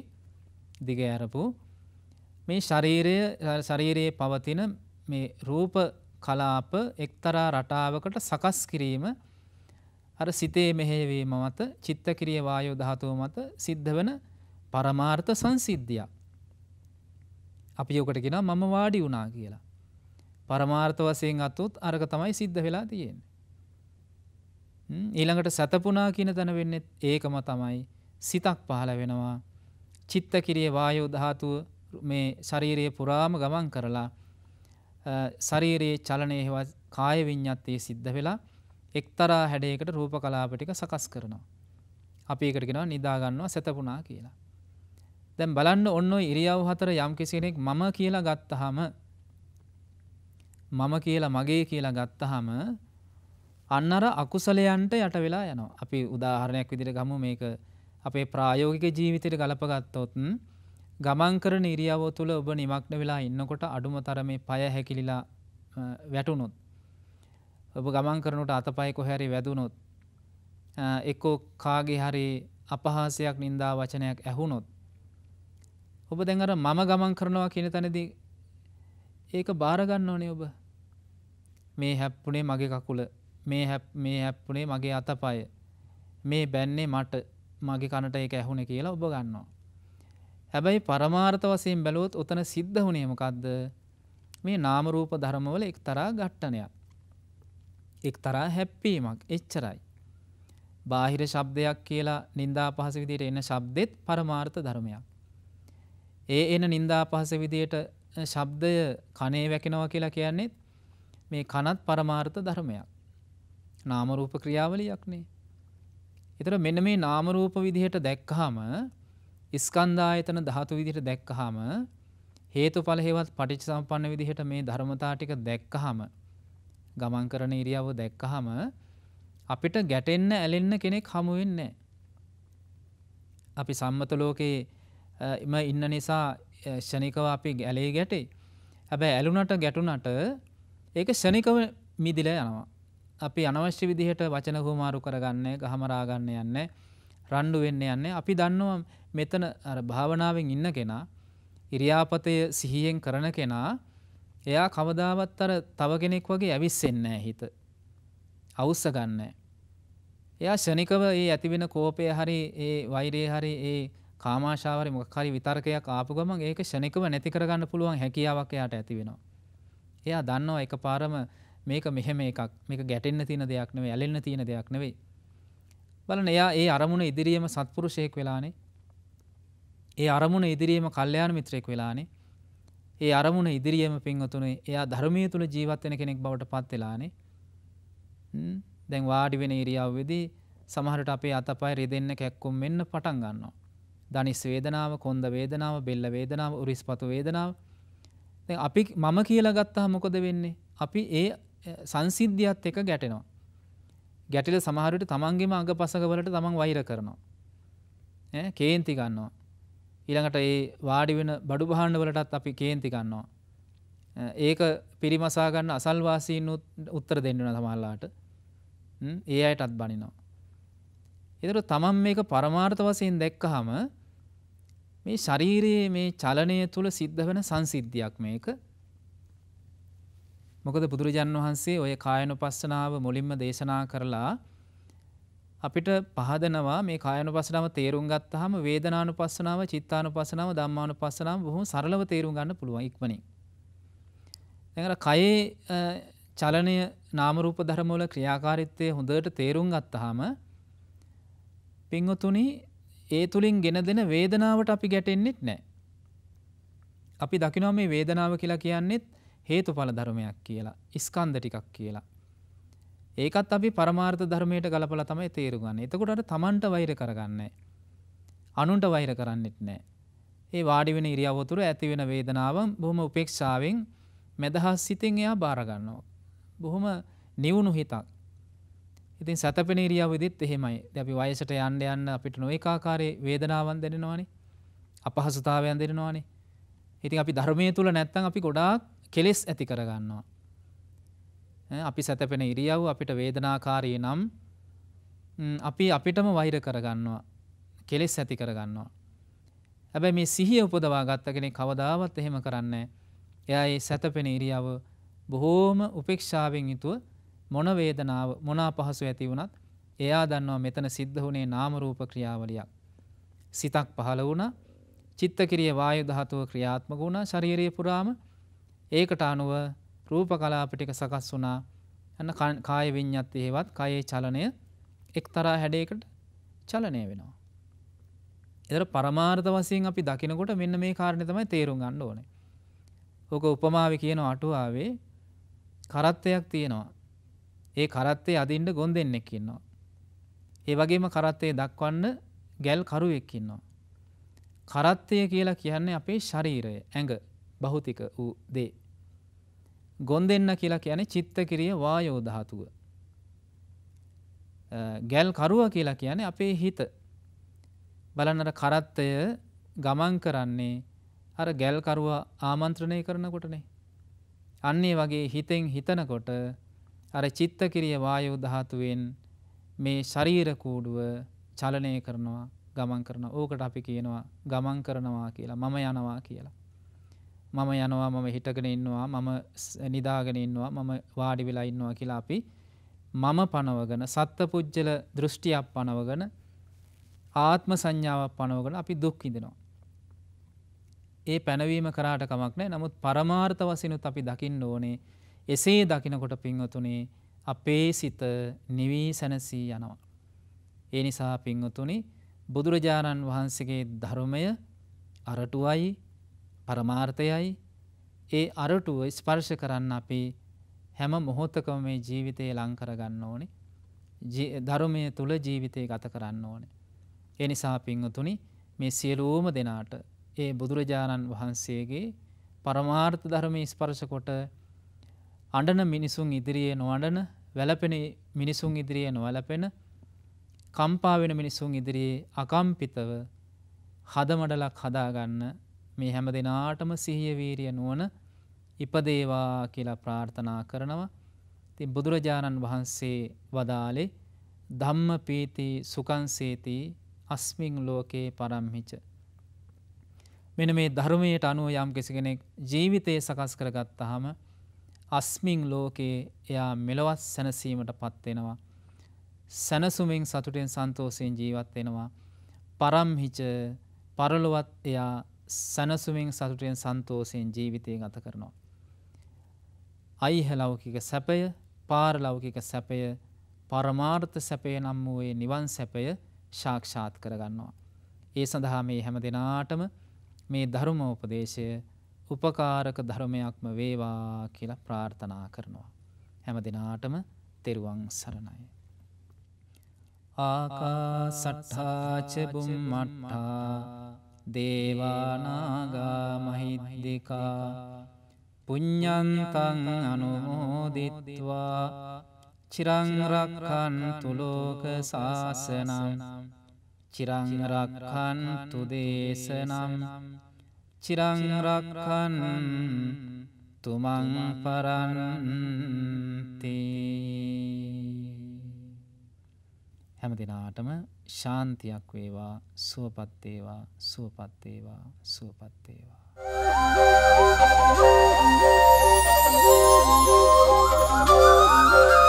දිග ඇරපු මේ ශරීරය ශරීරයේ පවතින මේ රූප කලාප එක්තරා රටාවකට සකස් කිරීම අර සිතේ මෙහෙවීම මත චිත්තක්‍රිය වායෝ ධාතුව මත සිද්ධ වෙන පරමාර්ථ සංසිද්ධියක්. අපි යොකට කියනවා මම වාඩි වුණා කියලා. පරමාර්ථ වසයෙන් අත්තුත් අරක තමයි සිද්ධ වෙලා තියෙන්. ඊළඟට සැතපුනා කියන තැන වෙන්නෙත් ඒකම තමයි සිතක් පහළ වෙනවා චිත්ත කිරිය වායෝ ධාතුව මේ ශරීරයේ පුරාම ගමන් කරලා ශරීරයේ චලනය හෙවත් කාය විඤ්ඤාත්තේ සිද්ධ වෙලා එක්තරා හැඩයකට රූප කලාප ටික සකස් කරනවා. අපි ඒකට කියනවා නිදා ගන්නවා සතපුණා කියලා. දැන් බලන්න ඔන්න ඔය ඉරියව් හතර යම් කෙනෙක් මම කියලා ගත්තාම මම කියලා මගේ කියලා ගත්තහම අන්නර අකුසලයන්ට යට වෙලා යනවා. අපි උදාහරණයක් විදිහට ගමු මේක අපේ ප්‍රායෝගික ජීවිතයට ගලපගත්තොත් ගමන් කරන ඉරියව තුළ ඔබ නිමග්න වෙලා ඉන්නකොට අඩුම තරමේ පය හැකිලිලා වැටුනොත් ඔබ ගමන් කරනට අතපය කොහැරි වැදුනොත් එක්කෝ කාගේ හරි අපහාසයක් නින්දා වචනයක් ඇහුනොත් ඔබ දැඟර මම ගමන් කරනවා කියන තැනදී ඒක බාරගන්න ඕනේ ඔබ මේ හැප්පුණේ මගේ කකුල මේ මේ හැප්පුණේ මගේ අතපය මේ බැන්නේ මට මගේ කනට ඒක ඇහුනේ කියලා ඔබ ගන්නවා. හැබැයි පරමාර්ථ වශයෙන් බැලුවොත් උතන සිද්ධ වුණේ මොකද්ද? මේ නාම රූප ධර්මවල එක්තරා ඝට්ටනයක්. එක්තරා හැප්පීමක් එච්චරයි. බාහිර ශබ්දයක් කියලා නින්දා පහස විදියට එන ශබ්දෙත් පරමාර්ථ ධර්මයක්. ඒ එන නින්දා පහස විදියට ශබ්දය කනේ වැකෙනවා කියලා කියන්නේත් මේ කනත් පරමාර්ථ ධර්මයක්. නාමරූප ක්‍රියාවලියක්නේ. එතර මෙන්න මේ නාමරූප විදිහට දැක්කහම ඉස්කන්ධායතන ධාතු විදිහට දැක්කහම හේතුඵල හේවත් පටිච්ච සම්පන්න විදිහට මේ ධර්මතා ටික දැක්කහම ගමන් කරන ඉරියව්ව දැක්කහම අපිට ගැටෙන්න ඇලෙන්න කෙනෙක් හමු වෙන්නේ අපි සම්මත ලෝකේ ඉන්න නිසා ෂණිකව අපි ඇලේ ගැටේ. හැබැයි ඇලුනට ගැටුනට ඒක ෂණිකව මිදිල යනවා. අපි අනවශ්‍ය විදිහට වචන හුමාරු කරගන්නේ ගහමරාගන්න යන්නේ රණ්ඩු වෙන්න යන්නේ අපි දන්නවා මෙතන අර භාවනාවෙන් ඉන්න කෙනා ඉරියාපතය සිහියෙන් කරන කෙනා එයා කවදාවත් අර තව කෙනෙක් වගේ ඇවිස්සෙන්නේ හිත. අවුස්ස ගන්නෑ. එයා ෂණිකව ඒ ඇතිවෙන කෝපය හරි ඒ වෛරය හරි ඒ කාමාශාවරි මොකක් හරි විතර්කයක් ආපු ගමන් ඒක ෂණිකව නැති කරගන්න පුළුවන් හැකියාවක් එයාට ඇති වෙනවා. එයා දන්නවා එක පාරම මේක මෙහෙම එකක් මේක ගැටෙන්න්න තියෙන දෙයක් නෙවේ ඇලෙන්න තියෙන දෙයක් නෙවෙයි බලන එයා ඒ අරමුණ ඉදිරියම සත්පුරුෂයෙක් වෙලානේ ඒ අරමුණ ඉදිරියම කල්්‍යයාන මිත්‍රයෙක් වෙලානේ ඒ අරමුණ ඉදිරියම පින්වතුනේ එයා ධර්මය තුළ ජීවත්වෙන කෙනෙක් බවට පත් වෙලානේ දැන් වාඩි වෙන ඉරියව්වෙදී සමහරට අපේ අතපය රිදෙන්න කැක්කුම් වෙන්න පටන් ගන්නවා. දනිස් වේදනාව, කොන්ද වේදනාව, බෙල්ල වේදනාව, උරිස්පතු වේදනාව අපි මම කියලා ගත්තහ මොකොද වෙන්නේ. අපි ඒ සංසිද්ධියත් එක ගැටෙනවා. ගැටල සමහරට තමන්ගේම අඟ පසකවලට තමන් වෛර කරනවා. කේන්ති ගන්නවා. ඊළඟට ඒ වාඩි වෙන බඩු බහන්න වලටත් අපි කේන්ති ගන්නවා. ඒක පිරිමසා ගන්න අසල්වාසීන් උත්තර දෙන්න තමල්ලාට ඒ අයටත් බනිනවා. එතට තමන් මේක පරමාර්ථ වසයෙන් දැක්කහම මේ ශරීරයේ මේ චලනය තුළ සිද්ධ වන සංසිද්ධියක් මේක. මොකද බුදුරජාන් වහන්සේ ඔය කායනුපස්සනාව මුලින්ම දේශනා කරලා අපිට පහදනවා මේ කායනුපස්සනාව තේරුම් ගත්තාම වේදනානුපස්සනාව, චිත්තානුපස්සනාව, ධම්මානුපස්සනාව බොහොම සරලව තේරුම් ගන්න පුළුවන් ඉක්මනින්. දැන් අර කයේ චලනය නාම රූප ධර්ම වල ක්‍රියාකාරීත්වය හොඳට තේරුම් ගත්තාම පින්වතුනි ඒ තුළින් ගෙන දෙන වේදනාවට අපි ගැටෙන්නෙත් නෑ. අපි දකිනවා මේ වේදනාව කියලා කියන්නෙත් හේතු පල ධර්මයක් කියලා ඉස්කන්ද ටිකක් කියලා. ඒකත් අපි පරමාර්ථ ධර්මයට ගලපල තමයි තේරුගන්න එතකොට තමන්ට වෛර කරගන්න. අනුන්ට වෛර කරන්නෙත් නෑ. ඒ වාඩිවෙන ඉරියවතුර ඇතිවෙන වේදනාව බොහොම උපේක්ෂාවෙන් මැදහස් සිතෙන් එයා බාරගන්නවා. බොහොම නිවුණු හිතක් ඉතින් සැතපෙන ඉරියව්වෙදිත් එහෙමයි. දැන් අපි වයසට යන්න යන්න අපිට නොඒකාකාරයේ වේදනාවන් දැනෙනවානේ. අපහසුතාවයන් දැනෙනවානේ. ඉතින් අපි ධර්මයේ තුල නැත්තම් අපි ගොඩාක් කෙලෙස් ඇති කරගන්නවා. අපි සැතපෙන ඉරියව් අපිට වේදනාකාරී නම් අපි අපිටම වෛර කරගන්නවා. කෙලෙස් ඇති කරගන්නවා. හැබැයි මේ සිහිය උපදවා ගත්ත කෙනෙක් කවදාවත් එහෙම කරන්නේ නැහැ. එයා ඒ සැතපෙන ඉරියව බොහෝම උපේක්ෂාවෙන් යුතුව මොන වේදනාව මොන අපහසු ඇති වුණත් එයා දන්නවා මෙතන සිද්ධ වුණේ නාම රූප ක්‍රියාවලියක්. සිතක් පහළ වුණා චිත්තකිරිය වායු ධාතුව ක්‍රියාත්මක වුණා ශරීරය පුරාම ඒකට අනුව රූප කලාප ටික සකස් වුණා. අන්න කාය විඤ්ඤාති හේවත් කායේ චලනය එක්තරා හැඩයකට චලනය වෙනවා. එතර පරමාර්ථ වශයෙන් අපි දකිනකොට මෙන්න මේ කාරණේ තමයි තේරුම් ගන්න ඕනේ. ඕක උපමාවේ කියන අටුවාවේ කරත්තයක් තියෙනවා. ඒ කරත්තේ අදින්ඩ ගොන් දෙන්නෙක් ඉන්නවා. ඒ වගේම කරත්තේ දක්වන්න ගැල් කරුවෙක් ඉන්නවා. කරත්තය කියලා කියන්නේ අපේ ශරීරය ඇඟ බහුතික වූ දේ. ගොන් දෙන්න කියලා කියන්නේ චිත්තකිරිය වායෝධාතුව. ගැල් කරුව කියලා කියන්නේ අපේ හිත බලන්නට කරත්තය ගමන් කරන්නේ අර ගැල්කරුවා ආමන්ත්‍රණය කරනකොටනේ. අන්නේ වගේ හිතෙන් හිතනකොට අර චිත්ත කිරිය වායෝ ධාතුවෙන් මේ ශරීර කූඩුව චලනය කරනවා ගමන් කරන ඕකට අපි කියනවා ගමන් කරනවා කියලා මම යනවා කියලා. මම යනවා මම හිටගෙන ඉන්නවා මම නිදාගෙන ඉන්නවා මම වාඩි වෙලා ඉන්නවා කියලා අපි මම පනවගෙන සත්පුජ්‍යල දෘෂ්ටියක් පනවගෙන ආත්ම සංඥාවක් පනවගෙන අපි දුක් විඳිනවා. ඒ පැනවීම කරාට කමක් නැහැ. නමුත් පරමාර්ථ වශයෙන්ුත් අපි දකින්න ඕනේ එසේ දකිනකොට පිංවතුනේ අපේ සිත නිවී සැනසී යනවා. ඒ නිසා පිංවතුනි බුදුරජාණන් වහන්සේගේ ධර්මය අරටුවයි පරමාර්ථයයි ඒ අරටුව ස්පර්ශ කරන්න අපි හැම මොහොතකම මේ ජීවිතය ලංකරගන්න ඕනේ ධර්මය තුළ ජීවිතය ගත කරන්න ඕන. එනිසා පිංහතුනි මේ සියලූම දෙනාට ඒ බුදුරජාණන් වහන්සේගේ පරමාර්ථ ධර්මය ස්පර්ශකොට අඩන මිනිසුන් ඉදිරියේ නොවඩන වැලපෙන මිනිසුන් ඉදිරියේ නොවැලපෙන කම්පාවෙන මිනිසුන් ඉදිරියේ අකම්පිතව හදමඩලක් හදාගන්න මේ හැම දෙනාටම සිහිය වීරිය නුවන ඉපදේවා කියලා ප්‍රාර්ථනා කරනවා. තින් බුදුරජාණන් වහන්සේ වදාලේ ධම්ම පීති සුකන්සේති අස්මිං ලෝකයේ පරම්හිච. මෙන මේ ධර්මයට අනුව යම් කිසි කෙනෙක් ජීවිතය සකස් කරගත්තහම අස්මින් ලෝකයේ එයා මෙලොවත් සැනසීමට පත්වෙනවා. සැනසුමින් සතුටෙන් සන්තෝසයෙන් ජීවත් වෙනවා. පරම්හිච පරලොවත් එයා සැනසුමින් සතුටෙන් සන්තෝසයෙන් ජීවිතය ගත කරනවා. අයිහ ලෞකික සැපය පාර ලෞකික සැපය පරමාර්ථ සැපය නම් වූයේ නිවන් සැපය ශාක්ෂාත් කරගන්නවා. ඒ සඳහා මේ හැම දෙනාටම මේ ධර්ම උපදේශය උපකාරක ධර්මයක්ම වේවා කියලා ප්‍රාර්ථනා කරනවා. හැම දිනාටම තෙරුවන් සරණයි. ආකා සට්ඨාචබුම්මට්ටා දේවානාගා මහිද්දිකා පුඤ්ඥන්තන් අනුමෝදිත්වා චිරංරක්කන් තුලෝක ශාසනම් චිරංරක්කන් තුදේශනම් චිරංරක්කන් තුමං පරණන්ති හැමදිනාටම ශාන්තියක් වේවා සුවපත්තේවා සුවපත්තේවා සුවපත්තේවා Thank you.